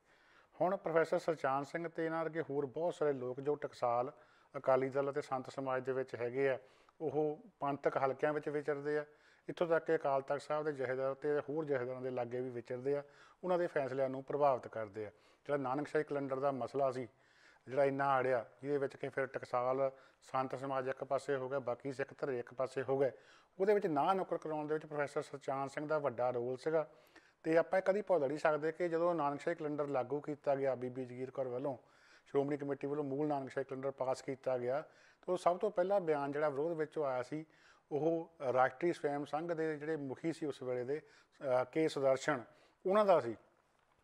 ਹੁਣ ਪ੍ਰੋਫੈਸਰ ਸਰਚਾਨ ਸਿੰਘ ਤੇ ਇਹਨਾਂ ਵਰਗੇ ਹੋਰ ਬਹੁਤ ਸਾਰੇ ਲੋਕ ਜੋ ਟਕਸਾਲ ਅਕਾਲੀ ਦਲ ਅਤੇ ਸੰਤ ਸਮਾਜ ਦੇ ਵਿੱਚ ਹੈਗੇ ਆ ਉਹ ਪੰਥਕ ਹਲਕਿਆਂ ਵਿੱਚ ਵਿਚਰਦੇ ਆ ਇੱਥੋਂ ਤੱਕ ਕਿ ਅਕਾਲ ਤਖਤ ਸਾਹਿਬ ਦੇ ਜਹੇਦਾਰ ਤੇ ਹੋਰ ਜਹੇਦਾਰਾਂ ਦੇ ਲਾਗੇ ਵੀ ਵਿਚਰਦੇ ਆ ਉਹਨਾਂ ਦੇ ਫੈਸਲਿਆਂ ਨੂੰ ਪ੍ਰਭਾਵਿਤ ਕਰਦੇ ਆ ਜਿਹੜਾ ਨਾਨਕਸ਼ਾਹੀ ਕੈਲੰਡਰ ਦਾ ਮਸਲਾ ਸੀ ਜਿਹੜਾ ਇੰਨਾ ਆੜਿਆ ਜਿਹਦੇ ਵਿੱਚ ਕਿ ਫਿਰ ਟਕਸਾਲ ਸੰਤ ਸਮਾਜ ਇੱਕ ਪਾਸੇ ਹੋ ਗਿਆ ਬਾਕੀ ਸਿੱਖ ਧਰੇ ਇੱਕ ਪਾਸੇ ਹੋ ਗਏ ਉਹਦੇ ਵਿੱਚ ਨਾ ਨੌਕਰ ਕਰਾਉਣ ਦੇ ਵਿੱਚ ਪ੍ਰੋਫੈਸਰ ਸਰਚਾਨ ਸਿੰਘ ਦਾ ਵੱਡਾ ਰੋਲ ਸੀਗਾ ਤੇ ਆਪਾਂ ਕਦੀ ਭੁੱਲ ਨਹੀਂ ਸਕਦੇ ਕਿ ਜਦੋਂ ਨਾਨਕਸ਼ਾਹੀ ਕੈਲੰਡਰ ਲਾਗੂ ਕੀਤਾ ਗਿਆ ਬੀਬੀ ਜਗੀਰ ਕੌਰ ਵੱਲੋਂ ਸ਼੍ਰੋਮਣੀ ਕਮੇਟੀ ਵੱਲੋਂ ਮੂਲ ਨਾਨਕਸ਼ਾਹੀ ਕੈਲੰਡਰ ਪਾਸ ਕੀਤਾ ਗਿਆ ਤਾਂ ਸਭ ਤੋਂ ਪਹਿਲਾ ਬਿਆਨ ਜਿਹੜਾ ਵਿਰੋਧ ਵਿੱਚ ਆਇਆ ਸੀ ਉਹ ਰਾਸ਼ਟਰੀ ਸਵੈਮ ਸੰਘ ਦੇ ਜਿਹੜੇ ਮੁਖੀ ਸੀ ਉਸ ਵੇਲੇ ਦੇ ਕੇ ਸੁਦਰਸ਼ਨ ਉਹਨਾਂ ਦਾ ਸੀ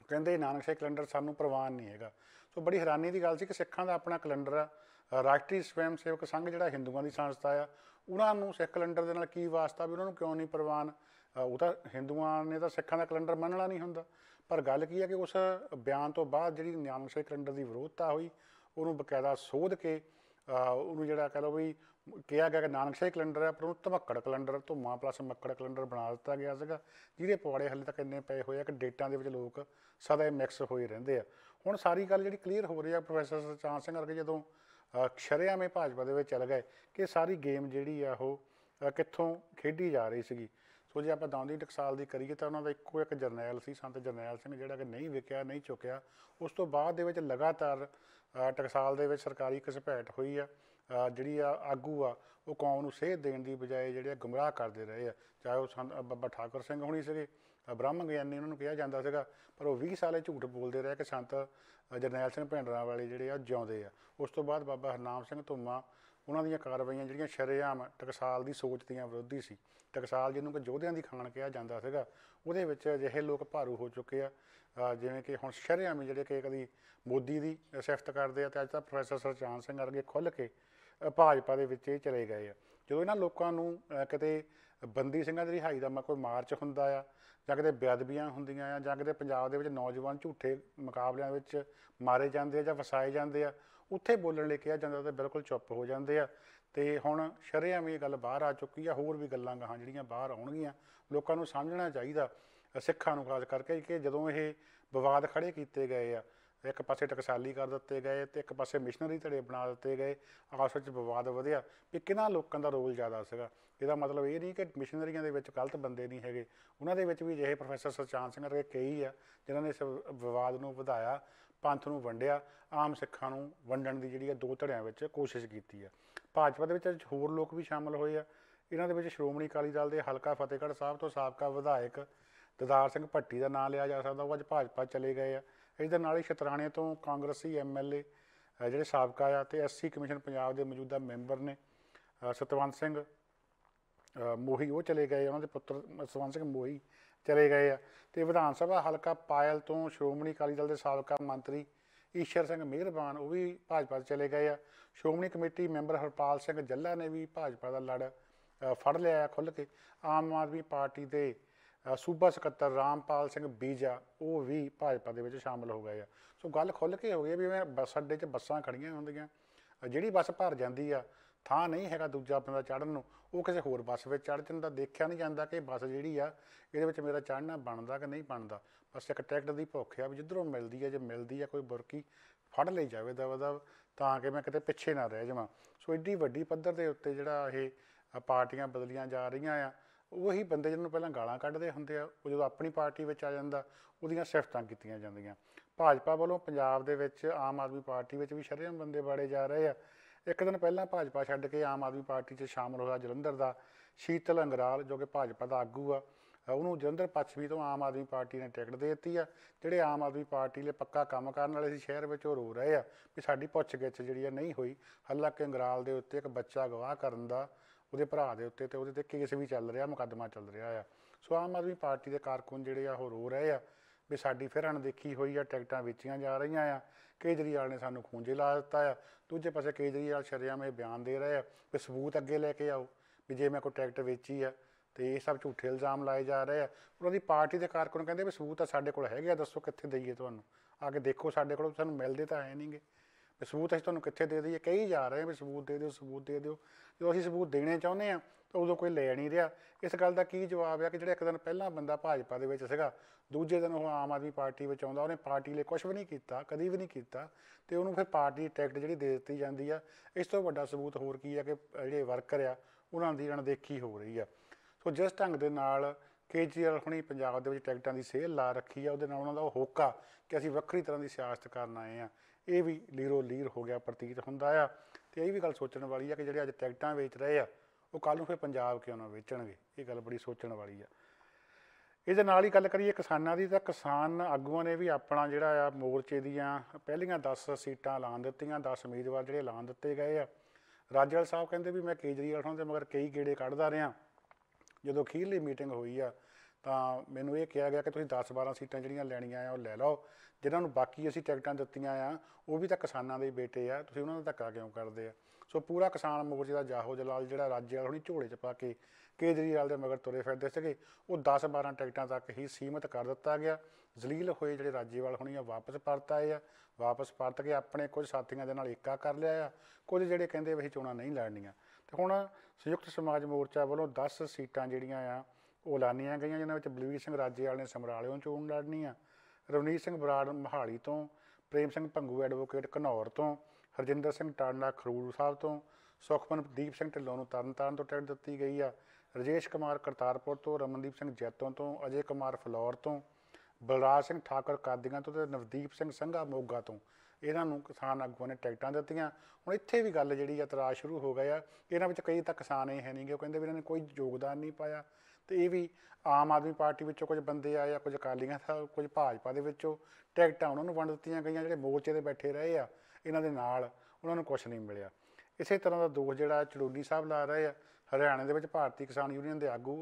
ਕਹਿੰਦੇ ਨਾਨਕਸ਼ਾਹੀ ਕੈਲੰਡਰ ਸਾਨੂੰ ਪ੍ਰਵਾਨ ਨਹੀਂ ਹੈਗਾ ਸੋ ਬੜੀ ਹੈਰਾਨੀ ਦੀ ਗੱਲ ਸੀ ਕਿ ਸਿੱਖਾਂ ਦਾ ਆਪਣਾ ਕੈਲੰਡਰ ਆ ਰਾਸ਼ਟਰੀ ਸਵੈਮ ਸੇਵਕ ਸੰਘ ਜਿਹੜਾ ਹਿੰਦੂਆਂ ਦੀ ਸੰਸਥਾ ਆ ਉਹਨਾਂ ਨੂੰ ਸਿੱਖ ਕੈਲੰਡਰ ਦੇ ਨਾਲ ਕੀ ਵਾਸਤਾ ਵੀ ਉਹਨਾਂ ਨੂੰ ਕਿਉਂ ਨਹੀਂ ਪ੍ਰਵਾਨ ਉਹ ਤਾਂ ਹਿੰਦੂਆਂ ਨੇ ਤਾਂ ਸਿੱਖਾਂ ਦਾ ਕੈਲੰਡਰ ਮੰਨਣਾ ਨਹੀਂ ਹੁੰਦਾ ਪਰ ਗੱਲ ਕੀ ਹੈ ਕਿ ਉਸ ਬਿਆਨ ਤੋਂ ਬਾਅਦ ਜਿਹੜੀ ਨਿਆਮਸ਼ਾਹੀ ਕੈਲੰਡਰ ਦੀ ਵਿਰੋਧਤਾ ਹੋਈ ਉਹਨੂੰ ਬਕਾਇਦਾ ਸੋਧ ਕੇ ਉਹਨੂੰ ਜਿਹੜਾ ਕਹ ਲਓ ਵੀ ਕਿਹਾ ਗਿਆ ਕਿ ਨਾਨਕਸ਼ਾਹੀ ਕੈਲੰਡਰ ਹੈ ਪਰ ਉਹਨੂੰ ਧਮਕੜ ਕੈਲੰਡਰ ਮਾਂ ਪਲੱਸ ਮੱਕੜ ਕੈਲੰਡਰ ਬਣਾ ਦਿੱਤਾ ਗਿਆ ਸੀਗਾ ਜਿਹਦੇ ਪਵਾੜੇ ਹੱਲੇ ਤੱਕ ਇੰਨੇ ਪਏ ਹੋਏ ਆ ਕਿ ਡੇਟਾਂ ਦੇ ਵਿੱਚ ਲੋਕ ਸਦਾ ਮਿਕਸ ਹੋਏ ਰਹਿੰਦੇ ਆ ਹੁਣ ਸਾਰੀ ਗੱਲ ਜਿਹੜੀ ਕਲੀਅਰ ਹੋ ਰਹੀ ਆ ਪ੍ਰੋਫੈਸਰ ਸਚਾਨ ਸਿੰਘ ਵਰਗੇ ਜਦੋਂ ਅਖਸ਼ਰਿਆਵੇਂ ਭਾਜਪਾ ਦੇ ਵਿੱਚ ਚਲ ਗਏ ਕਿ ਸਾਰੀ ਗੇਮ ਜਿਹੜੀ ਆ ਉਹ ਕਿੱਥੋਂ ਖੇਡੀ ਜਾ ਰਹੀ ਸੀਗੀ ਸੋ ਜੇ ਆਪਾਂ ਦੌਂਦੀ ਟਕਸਾਲ ਦੀ ਕਰੀਏ ਤਾਂ ਉਹਨਾਂ ਦਾ ਇੱਕੋ ਇੱਕ ਜਰਨੈਲ ਸੀ ਸੰਤ ਜਰਨੈਲ ਸਿੰਘ ਜਿਹੜਾ ਕਿ ਨਹੀਂ ਵਿਕਿਆ ਨਹੀਂ ਚੁੱਕਿਆ ਉਸ ਤੋਂ ਬਾਅਦ ਦੇ ਵਿੱਚ ਲਗਾਤਾਰ ਟਕਸਾਲ ਦੇ ਵਿੱਚ ਸਰਕਾਰੀ ਕਿਸਪੈਟ ਹੋਈ ਆ ਜਿਹੜੀ ਆ ਆਗੂ ਆ ਉਹ ਕੌਮ ਨੂੰ ਸੇਧ ਦੇਣ ਦੀ ਬਜਾਏ ਜਿਹੜੇ ਗੁੰਮਰਾਹ ਕਰਦੇ ਰਹੇ ਆ ਚਾਹੇ ਉਹ ਸੰਤ ਬੱਬਾ ਠਾਕੁਰ ਸਿੰਘ ਹੋਣੀ ਸੀਗੇ ਬ੍ਰਹਮ ਗਿਆਨੀ ਉਹਨਾਂ ਨੂੰ ਕਿਹਾ ਜਾਂਦਾ ਸੀਗਾ ਪਰ ਉਹ 20 ਸਾਲੇ ਝੂਠ ਬੋਲਦੇ ਰਹੇ ਕਿ ਸੰਤ ਜਰਨੈਲ ਸਿੰਘ ਭਿੰਡਰਾਂ ਵਾਲੇ ਜਿਹੜੇ ਆ ਜਿਉਂਦੇ ਆ ਉਸ ਤੋਂ ਬਾਅਦ ਬਾਬਾ ਹਰਨਾਮ ਸਿੰਘ ਧੁੰਮਾ ਉਹਨਾਂ ਦੀਆਂ ਕਾਰਵਾਈਆਂ ਜਿਹੜੀਆਂ ਸ਼ਰੇਆਮ ਟਕਸਾਲ ਦੀ ਸੋਚ ਦੀਆਂ ਵਿਰੋਧੀ ਸੀ ਟਕਸਾਲ ਜਿਹਨੂੰ ਕਿ ਯੋਧਿਆਂ ਦੀ ਖਾਨ ਕਿਹਾ ਜਾਂਦਾ ਸੀਗਾ ਉਹਦੇ ਵਿੱਚ ਅਜਿਹੇ ਲੋਕ ਭਾਰੂ ਹੋ ਚੁੱਕੇ ਆ ਜਿਵੇਂ ਕਿ ਹੁਣ ਸ਼ਰੇਆਮ ਜਿਹੜੇ ਕਿ ਕਦੀ ਮੋਦੀ ਦੀ ਸਿਫਤ ਕਰਦੇ ਆ ਤੇ ਅੱਜ ਤਾਂ ਪ੍ਰੋਫੈਸਰ ਸਰਚਾਨ ਸਿੰਘ ਵਰਗੇ ਖੁੱਲ ਕੇ ਭਾਜਪਾ ਦੇ ਵਿੱਚ ਇਹ ਚਲੇ ਗਏ ਆ ਜਦੋਂ ਇਹਨਾਂ ਲੋਕਾਂ ਨੂੰ ਕਿਤੇ ਬੰਦੀ ਸਿੰਘਾਂ ਦੀ ਰਿਹਾਈ ਦਾ ਕੋਈ ਮਾਰਚ ਹੁੰਦਾ ਆ ਜਾਂ ਕਿਤੇ ਬੇਅਦਬੀਆਂ ਹੁੰਦੀਆਂ ਆ ਜਾਂ ਕਿਤੇ ਪੰਜਾਬ ਦੇ ਵਿੱਚ ਨੌਜਵਾਨ ਝੂਠੇ ਮੁਕਾਬਲਿਆਂ ਵਿੱਚ ਮਾਰੇ ਜਾਂਦੇ ਆ ਜਾਂ ਫਸਾਏ ਜਾਂਦੇ ਆ ਉੱਥੇ ਬੋਲਣ ਲਈ ਕਿਹਾ ਜਾਂਦਾ ਤਾਂ ਬਿਲਕੁਲ ਚੁੱਪ ਹੋ ਜਾਂਦੇ ਆ ਤੇ ਹੁਣ ਸ਼ਰਿਆਮ ਇਹ ਗੱਲ ਬਾਹਰ ਆ ਚੁੱਕੀ ਆ ਹੋਰ ਵੀ ਗੱਲਾਂ ਗਾਹਾਂ ਜਿਹੜੀਆਂ ਬਾਹਰ ਆਉਣਗੀਆਂ ਲੋਕਾਂ ਨੂੰ ਸਮਝਣਾ ਚਾਹੀਦਾ ਸਿੱਖਾਂ ਨੂੰ ਖਾਸ ਕਰਕੇ ਕਿ ਜਦੋਂ ਇਹ ਵਿਵਾਦ ਖੜੇ ਕੀਤੇ ਗਏ ਆ ਇੱਕ ਪਾਸੇ ਟਕਸਾਲੀ ਕਰ ਦਿੱਤੇ ਗਏ ਤੇ ਇੱਕ ਪਾਸੇ ਮਿਸ਼ਨਰੀ ਧੜੇ ਬਣਾ ਦਿੱਤੇ ਗਏ ਆਪਸ ਵਿੱਚ ਵਿਵਾਦ ਵਧਿਆ ਕਿ ਕਿਹਨਾਂ ਲੋਕਾਂ ਦਾ ਰੋਲ ਜ਼ਿਆਦਾ ਸੀਗਾ ਇਹਦਾ ਮਤਲਬ ਇਹ ਨਹੀਂ ਕਿ ਮਿਸ਼ਨਰੀਆਂ ਦੇ ਵਿੱਚ ਗਲਤ ਬੰਦੇ ਨਹੀਂ ਹੈਗੇ ਉਹਨਾਂ ਦੇ ਵਿੱਚ ਵੀ ਜਿਹੇ ਪ੍ਰੋਫੈਸਰ ਸਰਚਾਨ ਸਿੰਘ ਵਰਗੇ ਕਈ ਆ ਜਿਨ੍ਹਾਂ ਨੇ ਇਸ ਵਿਵਾਦ ਨੂੰ ਵਧਾਇਆ ਪੰਥ ਨੂੰ ਵੰਡਿਆ ਆਮ ਸਿੱਖਾਂ ਨੂੰ ਵੰਡਣ ਦੀ ਜਿਹੜੀ ਆ ਦੋ ਧੜਿਆਂ ਵਿੱਚ ਕੋਸ਼ਿਸ਼ ਕੀਤੀ ਆ ਭਾਜਪਾ ਦੇ ਵਿੱਚ ਅੱਜ ਹੋਰ ਲੋਕ ਵੀ ਸ਼ਾਮਲ ਹੋਏ ਆ ਇਹਨਾਂ ਦੇ ਵਿੱਚ ਸ਼੍ਰੋਮਣੀ ਅਕਾਲੀ ਦਲ ਦੇ ਹਲਕਾ ਫਤਿਹਗੜ੍ਹ ਸਾਹਿਬ ਤੋਂ ਸਾਬਕਾ ਵਿਧਾਇਕ ਦਦਾਰ ਸਿੰਘ ਭੱਟੀ ਦਾ ਨਾਮ ਲਿਆ ਜਾ ਸਕਦਾ ਉਹ ਅੱਜ ਭਾਜਪਾ ਚਲੇ ਗਏ ਆ ਇਹਦੇ ਨਾਲ ਹੀ ਛਤਰਾਣੇ ਤੋਂ ਕਾਂਗਰਸੀ ਐਮਐਲਏ ਜਿਹੜੇ ਸਾਬਕਾ ਆ ਤੇ ਐਸਸੀ ਕਮਿਸ਼ਨ ਪੰਜਾਬ ਦੇ ਮੌਜੂਦਾ ਮੈਂਬਰ ਨੇ ਸਤਵੰਤ ਸਿੰਘ ਮੋਹੀ ਉਹ ਚਲੇ ਗਏ ਉਹਨਾਂ ਦੇ ਪੁੱਤਰ ਸਤਵੰਤ ਸਿੰਘ ਮੋਹੀ ਚਲੇ ਗਏ ਆ ਤੇ ਵਿਧਾਨ ਸਭਾ ਹਲਕਾ ਪਾਇਲ ਤੋਂ ਸ਼੍ਰੋਮਣੀ ਅਕਾਲੀ ਦਲ ਦੇ ਸਾਬਕਾ ਮੰਤਰੀ ਈਸ਼ਰ ਸਿੰਘ ਮਿਹਰਬਾਨ ਉਹ ਵੀ ਭਾਜਪਾ 'ਚ ਚਲੇ ਗਏ ਆ ਸ਼੍ਰੋਮਣੀ ਕਮੇਟੀ ਮੈਂਬਰ ਹਰਪਾਲ ਸਿੰਘ ਜੱਲਾ ਨੇ ਵੀ ਭਾਜਪਾ ਦਾ ਲੜ ਫੜ ਲਿਆ ਆ ਖੁੱਲ ਕੇ ਆਮ ਆਦਮੀ ਪਾਰਟੀ ਦੇ ਸੂਬਾ ਸਕੱਤਰ ਰਾਮਪਾਲ ਸਿੰਘ ਬੀਜਾ ਉਹ ਵੀ ਭਾਜਪਾ ਦੇ ਵਿੱਚ ਸ਼ਾਮਲ ਹੋ ਗਏ ਆ ਸੋ ਗੱਲ ਖੁੱਲ ਕੇ ਹੋ ਗਈ ਵੀ ਮੈਂ ਬੱਸ ਅੱਡੇ 'ਚ ਬੱਸਾਂ ਖੜੀਆਂ ਹੁੰਦੀਆਂ ਜਿਹੜੀ ਬੱਸ ਭਰ ਜਾਂਦੀ ਆ ਥਾਂ ਨਹੀਂ ਹੈਗਾ ਦੂਜਾ ਬੰਦਾ ਚੜਨ ਨੂੰ ਉਹ ਕਿਸੇ ਹੋਰ ਬੱਸ ਵਿੱਚ ਚੜ ਜਾਂਦਾ ਦੇਖਿਆ ਨਹੀਂ ਜਾਂਦਾ ਕਿ ਬੱਸ ਜਿਹੜੀ ਆ ਇਹਦੇ ਵਿੱਚ ਮੇਰਾ ਚੜਨਾ ਬਣਦਾ ਕਿ ਨਹੀਂ ਬਣਦਾ ਬਸ ਇੱਕ ਟਿਕਟ ਦੀ ਭੁੱਖ ਆ ਵੀ ਜਿੱਧਰੋਂ ਮਿਲਦੀ ਆ ਜੇ ਮਿਲਦੀ ਆ ਕੋਈ ਬੁਰਕੀ ਫੜ ਲਈ ਜਾਵੇ ਦਵਾ ਦਵ ਤਾਂ ਕਿ ਮੈਂ ਕਿਤੇ ਪਿੱਛੇ ਨਾ ਰਹਿ ਜਾਵਾਂ ਸੋ ਇੱਡੀ ਵੱਡੀ ਪੱਧਰ ਦੇ ਉੱਤੇ ਜਿਹੜਾ ਇਹ ਪਾਰਟੀਆਂ ਬਦਲੀਆਂ ਜਾ ਰਹੀਆਂ ਆ ਉਹੀ ਬੰਦੇ ਜਿਹਨੂੰ ਪਹਿਲਾਂ ਗਾਲਾਂ ਕੱਢਦੇ ਹੁੰਦੇ ਆ ਉਹ ਜਦੋਂ ਆਪਣੀ ਪਾਰਟੀ ਵਿੱਚ ਆ ਜਾਂਦਾ ਉਹਦੀਆਂ ਸਿਫਤਾਂ ਕੀਤੀਆਂ ਜਾਂਦੀਆਂ ਭਾਜਪਾ ਵੱਲੋਂ ਪੰਜਾਬ ਦੇ ਵਿੱਚ ਆਮ ਆਦਮੀ ਪਾਰਟੀ ਵਿੱਚ ਵੀ ਸ਼ਰੇਆਮ ਬੰਦੇ ਬਾੜੇ ਜਾ ਰਹੇ ਆ ਇੱਕ ਦਿਨ ਪਹਿਲਾਂ ਭਾਜਪਾ ਛੱਡ ਕੇ ਆਮ ਆਦਮੀ ਪਾਰਟੀ 'ਚ ਸ਼ਾਮਲ ਹੋਇਆ ਜਲੰਧਰ ਦਾ ਸ਼ੀਤਲ ਅੰਗਰਾਲ ਜੋ ਕਿ ਭਾਜਪਾ ਦਾ ਆਗੂ ਆ ਉਹਨੂੰ ਜਲੰਧਰ ਪੱਛਮੀ ਤੋਂ ਆਮ ਆਦਮੀ ਪਾਰਟੀ ਨੇ ਟਿਕਟ ਦੇ ਦਿੱਤੀ ਆ ਜਿਹੜੇ ਆਮ ਆਦਮੀ ਪਾਰਟੀ ਲਈ ਪੱਕਾ ਕੰਮ ਕਰਨ ਵਾਲੇ ਸੀ ਸ਼ਹਿਰ ਵਿੱਚ ਉਹ ਰੋ ਰਹੇ ਆ ਕਿ ਸਾਡੀ ਪੁੱਛਗਿੱਛ ਜਿਹੜੀ ਆ ਨਹੀਂ ਹੋਈ ਹਾਲਾਂਕਿ ਅੰਗਰਾਲ ਦੇ ਉੱਤੇ ਇੱਕ ਬੱਚਾ ਗਵਾਹ ਕਰਨ ਦਾ ਉਹਦੇ ਭਰਾ ਦੇ ਉੱਤੇ ਤੇ ਉਹਦੇ ਤੇ ਕੇਸ ਵੀ ਚੱਲ ਰਿਹਾ ਮੁਕੱਦਮਾ ਚੱਲ ਰਿਹਾ ਆ ਸੋ ਆਮ ਆਦਮੀ ਪਾਰਟੀ ਦੇ ਕਾਰਕੁਨ ਜਿਹੜੇ ਆ ਉਹ ਰੋ ਰਹੇ ਆ ਵੀ ਸਾਡੀ ਫਿਰ ਅਣਦੇਖੀ ਹੋਈ ਆ ਟਿਕਟਾਂ ਵੇਚੀਆਂ ਜਾ ਰਹੀਆਂ ਆ ਕੇਜਰੀਵਾਲ ਨੇ ਸਾਨੂੰ ਖੂੰਜੇ ਲਾ ਦਿੱਤਾ ਆ ਦੂਜੇ ਪਾਸੇ ਕੇਜਰੀਵਾਲ ਸ਼ਰਿਆਮ ਇਹ ਬਿਆਨ ਦੇ ਰਹੇ ਆ ਵੀ ਸਬੂਤ ਅੱਗੇ ਲੈ ਕੇ ਆਓ ਵੀ ਜੇ ਮੈਂ ਕੋਈ ਟਿਕਟ ਵੇਚੀ ਆ ਤੇ ਇਹ ਸਭ ਝੂਠੇ ਇਲਜ਼ਾਮ ਲਾਏ ਜਾ ਰਹੇ ਆ ਉਹਨਾਂ ਦੀ ਪਾਰਟੀ ਦੇ ਕਾਰਕੁਨ ਕਹਿੰਦੇ ਵੀ ਸਬੂਤ ਆ ਸਾਡੇ ਕੋਲ ਹੈਗੇ ਆ ਦੱਸੋ ਕਿੱਥੇ ਦਈਏ ਤੁਹਾਨੂੰ ਆ ਕੇ ਦੇਖੋ ਸਾਡੇ ਕੋਲ ਤੁਹਾਨੂੰ ਮਿਲਦੇ ਤਾਂ ਹੈ ਨਹੀਂਗੇ ਵੀ ਸਬੂਤ ਅਸੀਂ ਤੁਹਾਨੂੰ ਕਿੱਥੇ ਦੇ ਦਈਏ ਕਹੀ ਜਾ ਰਹੇ ਆ ਵੀ ਸਬੂਤ ਦੇ ਦਿਓ ਸਬੂਤ ਦੇ ਦਿਓ ਜੋ ਅਸੀਂ ਸਬੂਤ ਦੇਣੇ ਚਾਹੁੰਦੇ ਆ ਤਾਂ ਉਦੋਂ ਕੋਈ ਲੈ ਨਹੀਂ ਰਿਹਾ ਇਸ ਗੱਲ ਦਾ ਕੀ ਜਵਾਬ ਆ ਕਿ ਜਿਹੜਾ ਇੱਕ ਦਿਨ ਪਹਿਲਾਂ ਬੰਦਾ ਭਾਜਪਾ ਦੇ ਵਿੱਚ ਸੀਗਾ ਦੂਜੇ ਦਿਨ ਉਹ ਆਮ ਆਦਮੀ ਪਾਰਟੀ ਵਿੱਚ ਆਉਂਦਾ ਉਹਨੇ ਪਾਰਟੀ ਲਈ ਕੁਝ ਵੀ ਨਹੀਂ ਕੀਤਾ ਕਦੀ ਵੀ ਨਹੀਂ ਕੀਤਾ ਤੇ ਉਹਨੂੰ ਫਿਰ ਪਾਰਟੀ ਟਿਕਟ ਜਿਹੜੀ ਦੇ ਦਿੱਤੀ ਜਾਂਦੀ ਆ ਇਸ ਤੋਂ ਵੱਡਾ ਸਬੂਤ ਹੋਰ ਕੀ ਆ ਕਿ ਜਿਹੜੇ ਵਰਕਰ ਆ ਉਹਨਾਂ ਦੀ ਅਣਦੇਖੀ ਹੋ ਰਹੀ ਆ ਸੋ ਜਿਸ ਢੰਗ ਦੇ ਨਾਲ ਕੇਜਰੀਵਾਲ ਹੁਣੀ ਪੰਜਾਬ ਦੇ ਵਿੱਚ ਟਿਕਟਾਂ ਦੀ ਸੇਲ ਲਾ ਰੱਖੀ ਆ ਉਹਦੇ ਨਾਲ ਉਹਨਾਂ ਦਾ ਉਹ ਹੋਕਾ ਕਿ ਅਸੀਂ ਵੱਖਰੀ ਤਰ੍ਹਾਂ ਦੀ ਸਿਆਸਤ ਕਰਨ ਆਏ ਆ ਇਹ ਵੀ ਲੀਰੋ ਲੀਰ ਹੋ ਗਿਆ ਪ੍ਰਤੀਤ ਹੁੰਦਾ ਆ ਤੇ ਇਹ ਵੀ ਗੱਲ ਸੋਚਣ ਵਾਲੀ ਆ ਕਿ ਜਿਹੜੇ ਅੱਜ ਟਿਕਟਾਂ ਵੇਚ ਰਹੇ ਆ ਉਹ ਕੱਲ ਨੂੰ ਫੇਰ ਪੰਜਾਬ ਕਿਉਂ ਨਾ ਵੇਚਣਗੇ ਇਹ ਗੱਲ ਬੜੀ ਸੋਚਣ ਵਾਲੀ ਆ ਇਹਦੇ ਨਾਲ ਹੀ ਗੱਲ ਕਰੀਏ ਕਿਸਾਨਾਂ ਦੀ ਤਾਂ ਕਿਸਾਨ ਆਗੂਆਂ ਨੇ ਵੀ ਆਪਣਾ ਜਿਹੜਾ ਆ ਮੋਰਚੇ ਦੀਆਂ ਪਹਿਲੀਆਂ 10 ਸੀਟਾਂ ਐਲਾਨ ਦਿੱਤੀਆਂ 10 ਉਮੀਦਵਾਰ ਜਿਹੜੇ ਐਲਾਨ ਦਿੱਤੇ ਗਏ ਆ ਰਾਜਵਾਲ ਸਾਹਿਬ ਕਹਿੰਦੇ ਵੀ ਮੈਂ ਕੇਜਰੀਵਾਲ ਹਾਂ ਤੇ ਮਗਰ ਕਈ ਗੇੜੇ ਕੱਢਦਾ ਰਿਹਾ ਜਦੋਂ ਅਖੀਰਲੀ ਮੀਟਿੰਗ ਹੋਈ ਆ ਤਾਂ ਮੈਨੂੰ ਇਹ ਕਿਹਾ ਗਿਆ ਕਿ ਤੁਸੀਂ 10-12 ਸੀਟਾਂ ਜਿਹੜੀਆਂ ਲੈਣੀਆਂ ਆ ਉਹ ਲੈ ਲਓ ਜਿਨ੍ਹਾਂ ਨੂੰ ਬਾਕੀ ਅਸੀਂ ਟਿਕਟਾਂ ਦਿੱਤੀਆਂ ਆ ਉਹ ਵੀ ਤਾਂ ਕਿਸਾਨਾਂ ਦੇ ਬੇਟੇ ਆ ਤੁਸੀਂ ਉਹਨਾਂ ਦਾ ਧੱਕਾ ਕਿਉਂ ਕਰਦੇ ਆ ਸੋ ਪੂਰਾ ਕਿਸਾਨ ਮੋਰਚੇ ਦਾ ਜਾਹੋ ਜਲਾਲ ਜਿਹੜਾ ਰਾਜੇ ਵਾਲ ਹੁਣੀ ਝੋਲੇ 'ਚ ਪਾ ਕੇ ਕੇਜਰੀਵਾਲ ਦੇ ਮਗਰ ਤੁਰੇ ਫਿਰਦੇ ਸੀਗੇ ਉਹ 10-12 ਟਿਕਟਾਂ ਤੱਕ ਹੀ ਸੀਮਿਤ ਕਰ ਦਿੱਤਾ ਗਿਆ ਜ਼ਲੀਲ ਹੋਏ ਜਿਹੜੇ ਰਾਜੇਵਾਲ ਹੁਣੀ ਆ ਵਾਪਸ ਪਰਤ ਆਏ ਆ ਵਾਪਸ ਪਰਤ ਕੇ ਆਪਣੇ ਕੁਝ ਸਾਥੀਆਂ ਦੇ ਨਾਲ ਏਕਾ ਕਰ ਲਿਆ ਆ ਕੁਝ ਜਿਹੜੇ ਕਹਿੰਦੇ ਵੀ ਚੋਣਾਂ ਨਹੀਂ ਲੜਨੀਆਂ ਹੁਣ ਸੰਯੁਕਤ ਸਮਾਜ ਮੋਰਚਾ ਵੱਲੋਂ 10 ਸੀਟਾਂ ਜਿਹੜੀਆਂ ਆ ਉਹ ਐਲਾਨੀਆਂ ਗਈਆਂ ਜਿਨ੍ਹਾਂ ਵਿੱਚ ਬਲਵੀਰ ਸਿੰਘ ਰਾਜੇਵਾਲ ਨੇ ਸਮਰਾਲਿਓਂ ਚੋਣ ਲੜਨੀ ਆ ਰਵਨੀਤ ਸਿੰਘ ਬਰਾੜ ਮਹਾਲੀ ਤੋਂ ਪ੍ਰੇਮ ਸਿੰਘ ਭੰਗੂ ਐਡਵੋਕੇਟ ਘਨੌਰ ਤੋਂ ਹਰਜਿੰਦਰ ਸਿੰਘ ਟਾਂਡਾ ਖਰੂਰ ਸਾਹਿਬ ਤੋਂ ਸੁਖਮਨਦੀਪ ਸਿੰਘ ਢਿੱਲੋਂ ਨੂੰ ਤਰਨਤਾਰਨ ਤੋਂ ਟਿਕਟ ਦਿੱਤੀ ਗਈ ਆ ਰਜੇਸ਼ ਕੁਮਾਰ ਕਰਤਾਰਪੁਰ ਤੋਂ ਰਮਨਦੀਪ ਸਿੰਘ ਜੈਤੋਂ ਤੋਂ ਅਜੇ ਕੁਮਾਰ ਫਲੌਰ ਤੋਂ ਬਲਰਾਜ ਸਿੰਘ ਠਾਕਰ ਕਾਦੀਆਂ ਤੋਂ ਤੇ ਨਵਦੀਪ ਸਿੰਘ ਸੰਘਾ ਮੋਗਾ ਤੋਂ ਇਹਨਾਂ ਨੂੰ ਕਿਸਾਨ ਆਗੂਆਂ ਨੇ ਟਿਕਟਾਂ ਦਿੱਤੀਆਂ ਹੁਣ ਇੱਥੇ ਵੀ ਗੱਲ ਜਿਹੜੀ ਆ ਤਰਾਸ਼ ਸ਼ੁਰੂ ਹੋ ਗਿਆ ਆ ਇਹਨਾਂ ਵਿੱਚ ਕਈ ਤਾਂ ਕਿਸਾਨ ਇਹ ਹੈ ਨਹੀਂਗੇ ਉਹ ਕਹਿੰਦੇ ਵੀ ਇਹਨਾਂ ਨੇ ਕੋਈ ਯੋਗਦਾਨ ਨਹੀਂ ਪਾਇਆ ਤੇ ਇਹ ਵੀ ਆਮ ਆਦਮੀ ਪਾਰਟੀ ਵਿੱਚੋਂ ਕੁਝ ਬੰਦੇ ਆਏ ਆ ਕੁਝ ਅਕਾਲੀਆਂ ਦਾ ਕੁਝ ਭਾਜਪਾ ਦੇ ਵਿੱਚੋਂ ਟਿਕਟਾਂ ਉਹਨਾਂ ਨੂੰ ਵੰਡ ਦਿੱਤੀਆਂ ਗਈਆਂ ਜਿਹੜੇ ਮੋਰਚੇ ਤੇ ਬੈਠੇ ਰਹੇ ਆ ਇਹਨਾਂ ਦੇ ਨਾਲ ਉਹਨਾਂ ਨੂੰ ਕੁਝ ਨਹੀਂ ਮਿਲਿਆ ਇਸੇ ਤਰ੍ਹਾਂ ਦਾ ਦੋਸ਼ ਜਿਹੜਾ ਚੜੂਨੀ ਸਾਹਿਬ ਲਾ ਰਹੇ ਆ ਹਰਿਆਣਾ ਦੇ ਵਿੱਚ ਭਾਰਤੀ ਕਿਸਾਨ ਯੂਨੀਅਨ ਦੇ ਆਗੂ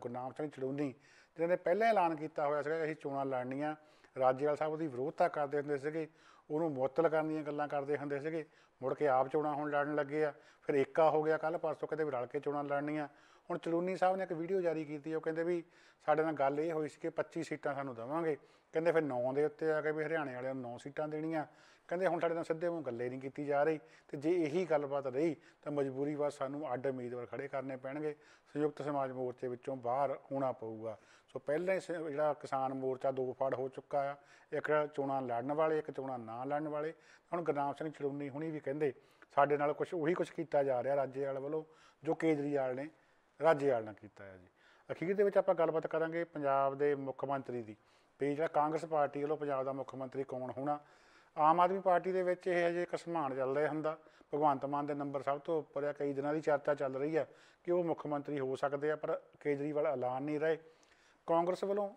ਗੁਰਨਾਮ ਸਿੰਘ ਚੜੂਨੀ ਜਿਨ੍ਹਾਂ ਨੇ ਪਹਿਲਾਂ ਐਲਾਨ ਕੀਤਾ ਹੋਇਆ ਸੀਗਾ ਕਿ ਅਸੀਂ ਚੋਣਾਂ ਲੜਨੀਆਂ ਰਾਜੇਵਾਲ ਸਾਹਿਬ ਉਹਦੀ ਵਿਰੋਧਤਾ ਕਰਦੇ ਹੁੰਦੇ ਸੀਗੇ ਉਹਨੂੰ ਮੁਅਤਲ ਕਰਨ ਦੀਆਂ ਗੱਲਾਂ ਕਰਦੇ ਹੁੰਦੇ ਸੀਗੇ ਮੁੜ ਕੇ ਆਪ ਚੋਣਾਂ ਹੁਣ ਲੜਨ ਲੱਗੇ ਆ ਫਿਰ ਏਕਾ ਹੋ ਗਿਆ ਕੱਲ ਪਰਸੋਂ ਕਹਿੰਦੇ ਵੀ ਰਲ ਕੇ ਚੋਣਾਂ ਲੜਨੀਆਂ ਹੁਣ ਚਲੂਨੀ ਸਾਹਿਬ ਨੇ ਇੱਕ ਵੀਡੀਓ ਜਾਰੀ ਕੀਤੀ ਉਹ ਕਹਿੰਦੇ ਵੀ ਸਾਡੇ ਨਾਲ ਗੱਲ ਇਹ ਹੋਈ ਸੀ ਕਿ 25 ਸੀਟਾਂ ਸਾਨੂੰ ਦੇਵਾਂਗੇ ਕਹਿੰਦੇ ਫਿਰ 9 ਦੇ ਉੱਤੇ ਆ ਕੇ ਵੀ ਹਰਿਆਣੇ ਵਾਲਿਆਂ ਨੂੰ 9 ਸੀਟਾਂ ਦੇਣੀਆਂ ਕਹਿੰਦੇ ਹੁਣ ਸਾਡੇ ਨਾਲ ਸਿੱਧੇ ਮੂੰਹ ਗੱਲੇ ਨਹੀਂ ਕੀਤੀ ਜਾ ਰਹੀ ਤੇ ਜੇ ਇਹੀ ਗੱਲਬਾਤ ਰਹੀ ਤਾਂ ਮਜਬੂਰੀ ਵਾਸ ਸਾਨੂੰ ਅੱਡ ਉਮੀਦਵਾਰ ਖੜੇ ਕਰਨੇ ਪੈਣਗੇ ਸੰਯੁਕਤ ਸਮਾਜ ਮੋਰਚੇ ਵਿੱਚੋਂ ਬਾਹਰ ਹੋਣਾ ਪਊਗਾ ਸੋ ਪਹਿਲਾਂ ਹੀ ਜਿਹੜਾ ਕਿਸਾਨ ਮੋਰਚਾ ਦੋ ਫੜ ਹੋ ਚੁੱਕਾ ਆ ਇੱਕ ਚੋਣਾਂ ਲੜਨ ਵਾਲੇ ਇੱਕ ਚੋਣਾਂ ਨਾ ਲੜਨ ਵਾਲੇ ਹੁਣ ਗੁਰਨਾਮ ਸਿੰਘ ਚੜੂਨੀ ਹੁਣੀ ਵੀ ਕਹਿੰਦੇ ਸਾਡੇ ਨਾਲ ਕੁਝ ਉਹੀ ਕੁਝ ਕੀਤਾ ਜਾ ਰਿਹਾ ਰਾਜੇ ਵਾਲ ਵੱਲੋਂ ਜੋ ਕੇਜਰੀਵਾਲ ਨੇ ਵਾਲ ਨਾਲ ਕੀਤਾ ਹੈ ਜੀ ਅਖੀਰ ਦੇ ਵਿੱਚ ਆਪਾਂ ਗੱਲਬਾਤ ਕਰਾਂਗੇ ਪੰਜਾਬ ਦੇ ਮੁੱਖ ਮੰਤਰੀ ਦੀ ਵੀ ਜਿਹੜਾ ਕਾਂਗਰਸ ਪਾਰਟੀ ਵੱਲੋਂ ਪੰਜਾਬ ਦਾ ਮੁੱਖ ਮੰਤਰੀ ਕੌਣ ਹੋਣਾ ਆਮ ਆਦਮੀ ਪਾਰਟੀ ਦੇ ਵਿੱਚ ਇਹ ਹਜੇ ਇੱਕ ਸਮਾਨ ਚੱਲ ਰਿਹਾ ਹੁੰਦਾ ਭਗਵੰਤ ਮਾਨ ਦੇ ਨੰਬਰ ਸਭ ਤੋਂ ਉੱਪਰ ਆ ਕਈ ਦਿਨਾਂ ਦੀ ਚਰਚਾ ਚੱਲ ਰਹੀ ਆ ਕਿ ਉਹ ਮੁੱਖ ਮੰਤਰੀ ਹੋ ਸਕਦੇ ਆ ਪਰ ਕੇਜਰੀਵਾਲ ਐਲਾਨ ਨਹੀਂ ਰਹੇ ਕਾਂਗਰਸ ਵੱਲੋਂ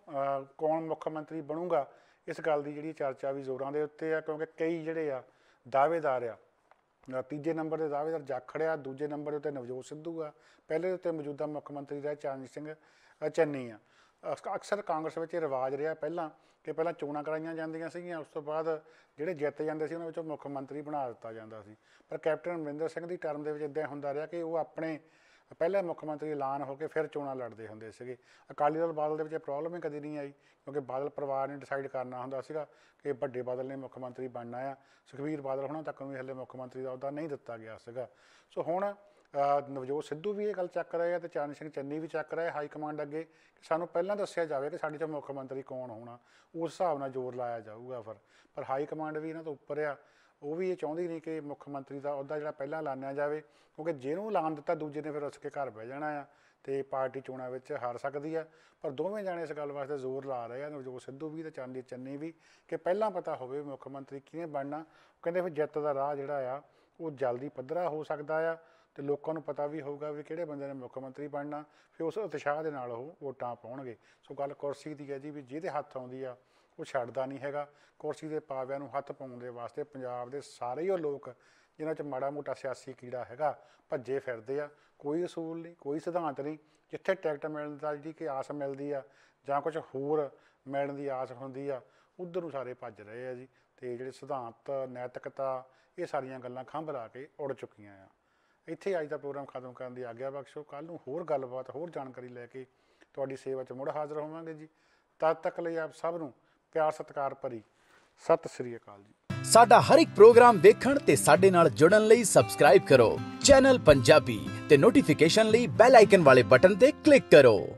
ਕੌਣ ਮੁੱਖ ਮੰਤਰੀ ਬਣੂਗਾ ਇਸ ਗੱਲ ਦੀ ਜਿਹੜੀ ਚਰਚਾ ਵੀ ਜ਼ੋਰਾਂ ਦੇ ਉੱਤੇ ਆ ਕਿਉਂਕਿ ਕਈ ਜਿਹੜੇ ਆ ਦਾਅਵੇਦਾਰ ਆ ਤੀਜੇ ਨੰਬਰ ਦੇ ਦਾਅਵੇਦਾਰ ਜਾਖੜਿਆ ਦੂਜੇ ਨੰਬਰ ਉੱਤੇ ਨਵਜੋਤ ਸਿੱਧੂ ਆ ਪਹਿਲੇ ਉੱਤੇ ਮੌਜੂਦਾ ਮੁੱਖ ਮੰਤਰੀ ਰਹਿ ਚਰਨ ਸਿੰਘ ਚੰਨੀ ਆ ਅਕਸਰ ਕਾਂਗਰਸ ਵਿੱਚ ਇਹ ਰਿਵਾਜ ਰਿਹਾ ਪਹਿਲਾਂ ਕਿ ਪਹਿਲਾਂ ਚੋਣਾਂ ਕਰਾਈਆਂ ਜਾਂਦੀਆਂ ਸੀਗੀਆਂ ਉਸ ਤੋਂ ਬਾਅਦ ਜਿਹੜੇ ਜਿੱਤ ਜਾਂਦੇ ਸੀ ਉਹਨਾਂ ਵਿੱਚੋਂ ਮੁੱਖ ਮੰਤਰੀ ਬਣਾ ਦਿੱਤਾ ਜਾਂਦਾ ਸੀ ਪਰ ਕੈਪਟਨ ਅਮਰਿੰਦਰ ਸਿੰਘ ਦੀ ਟਰਮ ਦੇ ਵਿੱਚ ਇਦਾਂ ਹੁੰਦਾ ਰਿਹਾ ਕਿ ਉਹ ਆਪਣੇ ਪਹਿਲੇ ਮੁੱਖ ਮੰਤਰੀ ਐਲਾਨ ਹੋ ਕੇ ਫਿਰ ਚੋਣਾਂ ਲੜਦੇ ਹੁੰਦੇ ਸੀਗੇ ਅਕਾਲੀ ਦਲ ਬਾਦਲ ਦੇ ਵਿੱਚ ਇਹ ਪ੍ਰੋਬਲਮ ਹੀ ਕਦੀ ਨਹੀਂ ਆਈ ਕਿਉਂਕਿ ਬਾਦਲ ਪਰਿਵਾਰ ਨੇ ਡਿਸਾਈਡ ਕਰਨਾ ਹੁੰਦਾ ਸੀਗਾ ਕਿ ਵੱਡੇ ਬਾਦਲ ਨੇ ਮੁੱਖ ਮੰਤਰੀ ਬਣਨਾ ਆ ਸੁਖਵੀਰ ਬਾਦਲ ਹੁਣਾਂ ਤੱਕ ਨੂੰ ਹਲੇ ਮੁੱਖ ਮੰਤਰੀ ਦਾ ਅਹੁਦਾ ਨਹੀਂ ਦਿੱਤਾ ਗਿਆ ਸੀਗਾ ਸੋ ਹੁਣ ਨਵਜੋਤ ਸਿੱਧੂ ਵੀ ਇਹ ਗੱਲ ਚੱਕ ਰਹੇ ਆ ਤੇ ਚਰਨ ਸਿੰਘ ਚੰਨੀ ਵੀ ਚੱਕ ਰਿਹਾ ਹਾਈ ਕਮਾਂਡ ਅੱਗੇ ਕਿ ਸਾਨੂੰ ਪਹਿਲਾਂ ਦੱਸਿਆ ਜਾਵੇ ਕਿ ਸਾਡੇ ਚੋਂ ਮੁੱਖ ਮੰਤਰੀ ਕੌਣ ਹੋਣਾ ਉਸ ਹਿਸਾਬ ਨਾਲ ਜ਼ੋਰ ਲਾਇਆ ਜਾਊਗਾ ਫਿਰ ਪਰ ਹਾਈ ਕਮਾਂਡ ਵੀ ਇਹਨਾਂ ਤੋਂ ਉੱਪਰ ਆ ਉਹ ਵੀ ਇਹ ਚਾਹੁੰਦੀ ਨਹੀਂ ਕਿ ਮੁੱਖ ਮੰਤਰੀ ਦਾ ਅਹੁਦਾ ਜਿਹੜਾ ਪਹਿਲਾਂ ਐਲਾਨਿਆ ਜਾਵੇ ਕਿਉਂਕਿ ਜਿਹਨੂੰ ਐਲਾਨ ਦਿੱਤਾ ਦੂਜੇ ਨੇ ਫਿਰ ਉਸ ਕੇ ਘਰ ਬਹਿ ਜਾਣਾ ਆ ਤੇ ਪਾਰਟੀ ਚੋਣਾਂ ਵਿੱਚ ਹਾਰ ਸਕਦੀ ਆ ਪਰ ਦੋਵੇਂ ਜਾਣੇ ਇਸ ਗੱਲ ਵਾਸਤੇ ਜ਼ੋਰ ਲਾ ਰਹੇ ਆ ਨਵਜੋਤ ਸਿੱਧੂ ਵੀ ਤੇ ਚੰਨੀ ਚੰਨੀ ਵੀ ਕਿ ਪਹਿਲਾਂ ਪਤਾ ਹੋਵੇ ਮੁੱਖ ਮੰਤਰੀ ਕਿਹਨੇ ਬਣਨਾ ਕਹਿੰਦੇ ਫਿਰ ਜਿੱਤ ਦਾ ਰਾਹ ਜਿਹੜਾ ਆ ਉਹ ਜਲਦੀ ਪੱਧਰਾ ਹੋ ਸਕਦਾ ਆ ਤੇ ਲੋਕਾਂ ਨੂੰ ਪਤਾ ਵੀ ਹੋਊਗਾ ਵੀ ਕਿਹੜੇ ਬੰਦੇ ਨੇ ਮੁੱਖ ਮੰਤਰੀ ਬਣਨਾ ਫਿਰ ਉਸ ਉਤਸ਼ਾਹ ਦੇ ਨਾਲ ਉਹ ਵੋਟਾਂ ਪਾਉਣਗੇ ਸੋ ਗੱਲ ਕੁਰਸੀ ਦੀ ਹੈ ਜੀ ਵੀ ਜਿਹਦੇ ਹੱਥ ਆਉਂਦੀ ਆ ਉਹ ਛੱਡਦਾ ਨਹੀਂ ਹੈਗਾ ਕੁਰਸੀ ਦੇ ਪਾਵਿਆਂ ਨੂੰ ਹੱਥ ਪਾਉਣ ਦੇ ਵਾਸਤੇ ਪੰਜਾਬ ਦੇ ਸਾਰੇ ਹੀ ਉਹ ਲੋਕ ਜਿਨ੍ਹਾਂ 'ਚ ਮਾੜਾ ਮੋਟਾ ਸਿਆਸੀ ਕੀੜਾ ਹੈਗਾ ਭੱਜੇ ਫਿਰਦੇ ਆ ਕੋਈ ਅਸੂਲ ਨਹੀਂ ਕੋਈ ਸਿਧਾਂਤ ਨਹੀਂ ਜਿੱਥੇ ਟਿਕਟ ਮਿਲਣ ਦਾ ਜਿਹੜੀ ਕਿ ਆਸ ਮਿਲਦੀ ਆ ਜਾਂ ਕੁਝ ਹੋਰ ਮਿਲਣ ਦੀ ਆਸ ਹੁੰਦੀ ਆ ਉਧਰ ਨੂੰ ਸਾਰੇ ਭੱਜ ਰਹੇ ਆ ਜੀ ਤੇ ਜਿਹੜੇ ਸਿਧਾਂਤ ਨੈਤਿਕਤਾ ਇਹ ਸਾਰੀਆਂ ਗੱਲਾਂ ਖੰਭ ਲਾ ਕੇ ਉੜ ਚੁੱਕੀਆਂ ਆ ਇੱਥੇ ਅੱਜ ਦਾ ਪ੍ਰੋਗਰਾਮ ਖਤਮ ਕਰਨ ਦੀ ਆਗਿਆ ਬਖਸ਼ੋ ਕੱਲ ਨੂੰ ਹੋਰ ਗੱਲਬਾਤ ਹੋਰ ਜਾਣਕਾਰੀ ਲੈ ਕੇ ਤੁਹਾਡੀ ਸੇਵਾ 'ਚ ਮੁੜ ਹਾਜ਼ਰ ਹੋਵਾਂਗੇ ਜੀ ਤਦ ਤੱਕ ਲਈ ਆਪ ਸਭ ਨੂੰ ਪਿਆਰ ਸਤਿਕਾਰ ਭਰੀ ਸਤਿ ਸ੍ਰੀ ਅਕਾਲ ਜੀ ਸਾਡਾ ਹਰ ਇੱਕ ਪ੍ਰੋਗਰਾਮ ਦੇਖਣ ਤੇ ਸਾਡੇ ਨਾਲ ਜੁੜਨ ਲਈ ਸਬਸਕ੍ਰਾਈਬ ਕਰੋ ਚੈਨਲ ਪੰਜਾਬੀ ਤੇ ਨੋਟੀਫਿਕੇਸ਼ਨ ਲਈ ਬੈਲ ਆਈਕਨ ਵਾਲੇ ਬਟਨ ਤੇ ਕਲਿੱਕ ਕਰੋ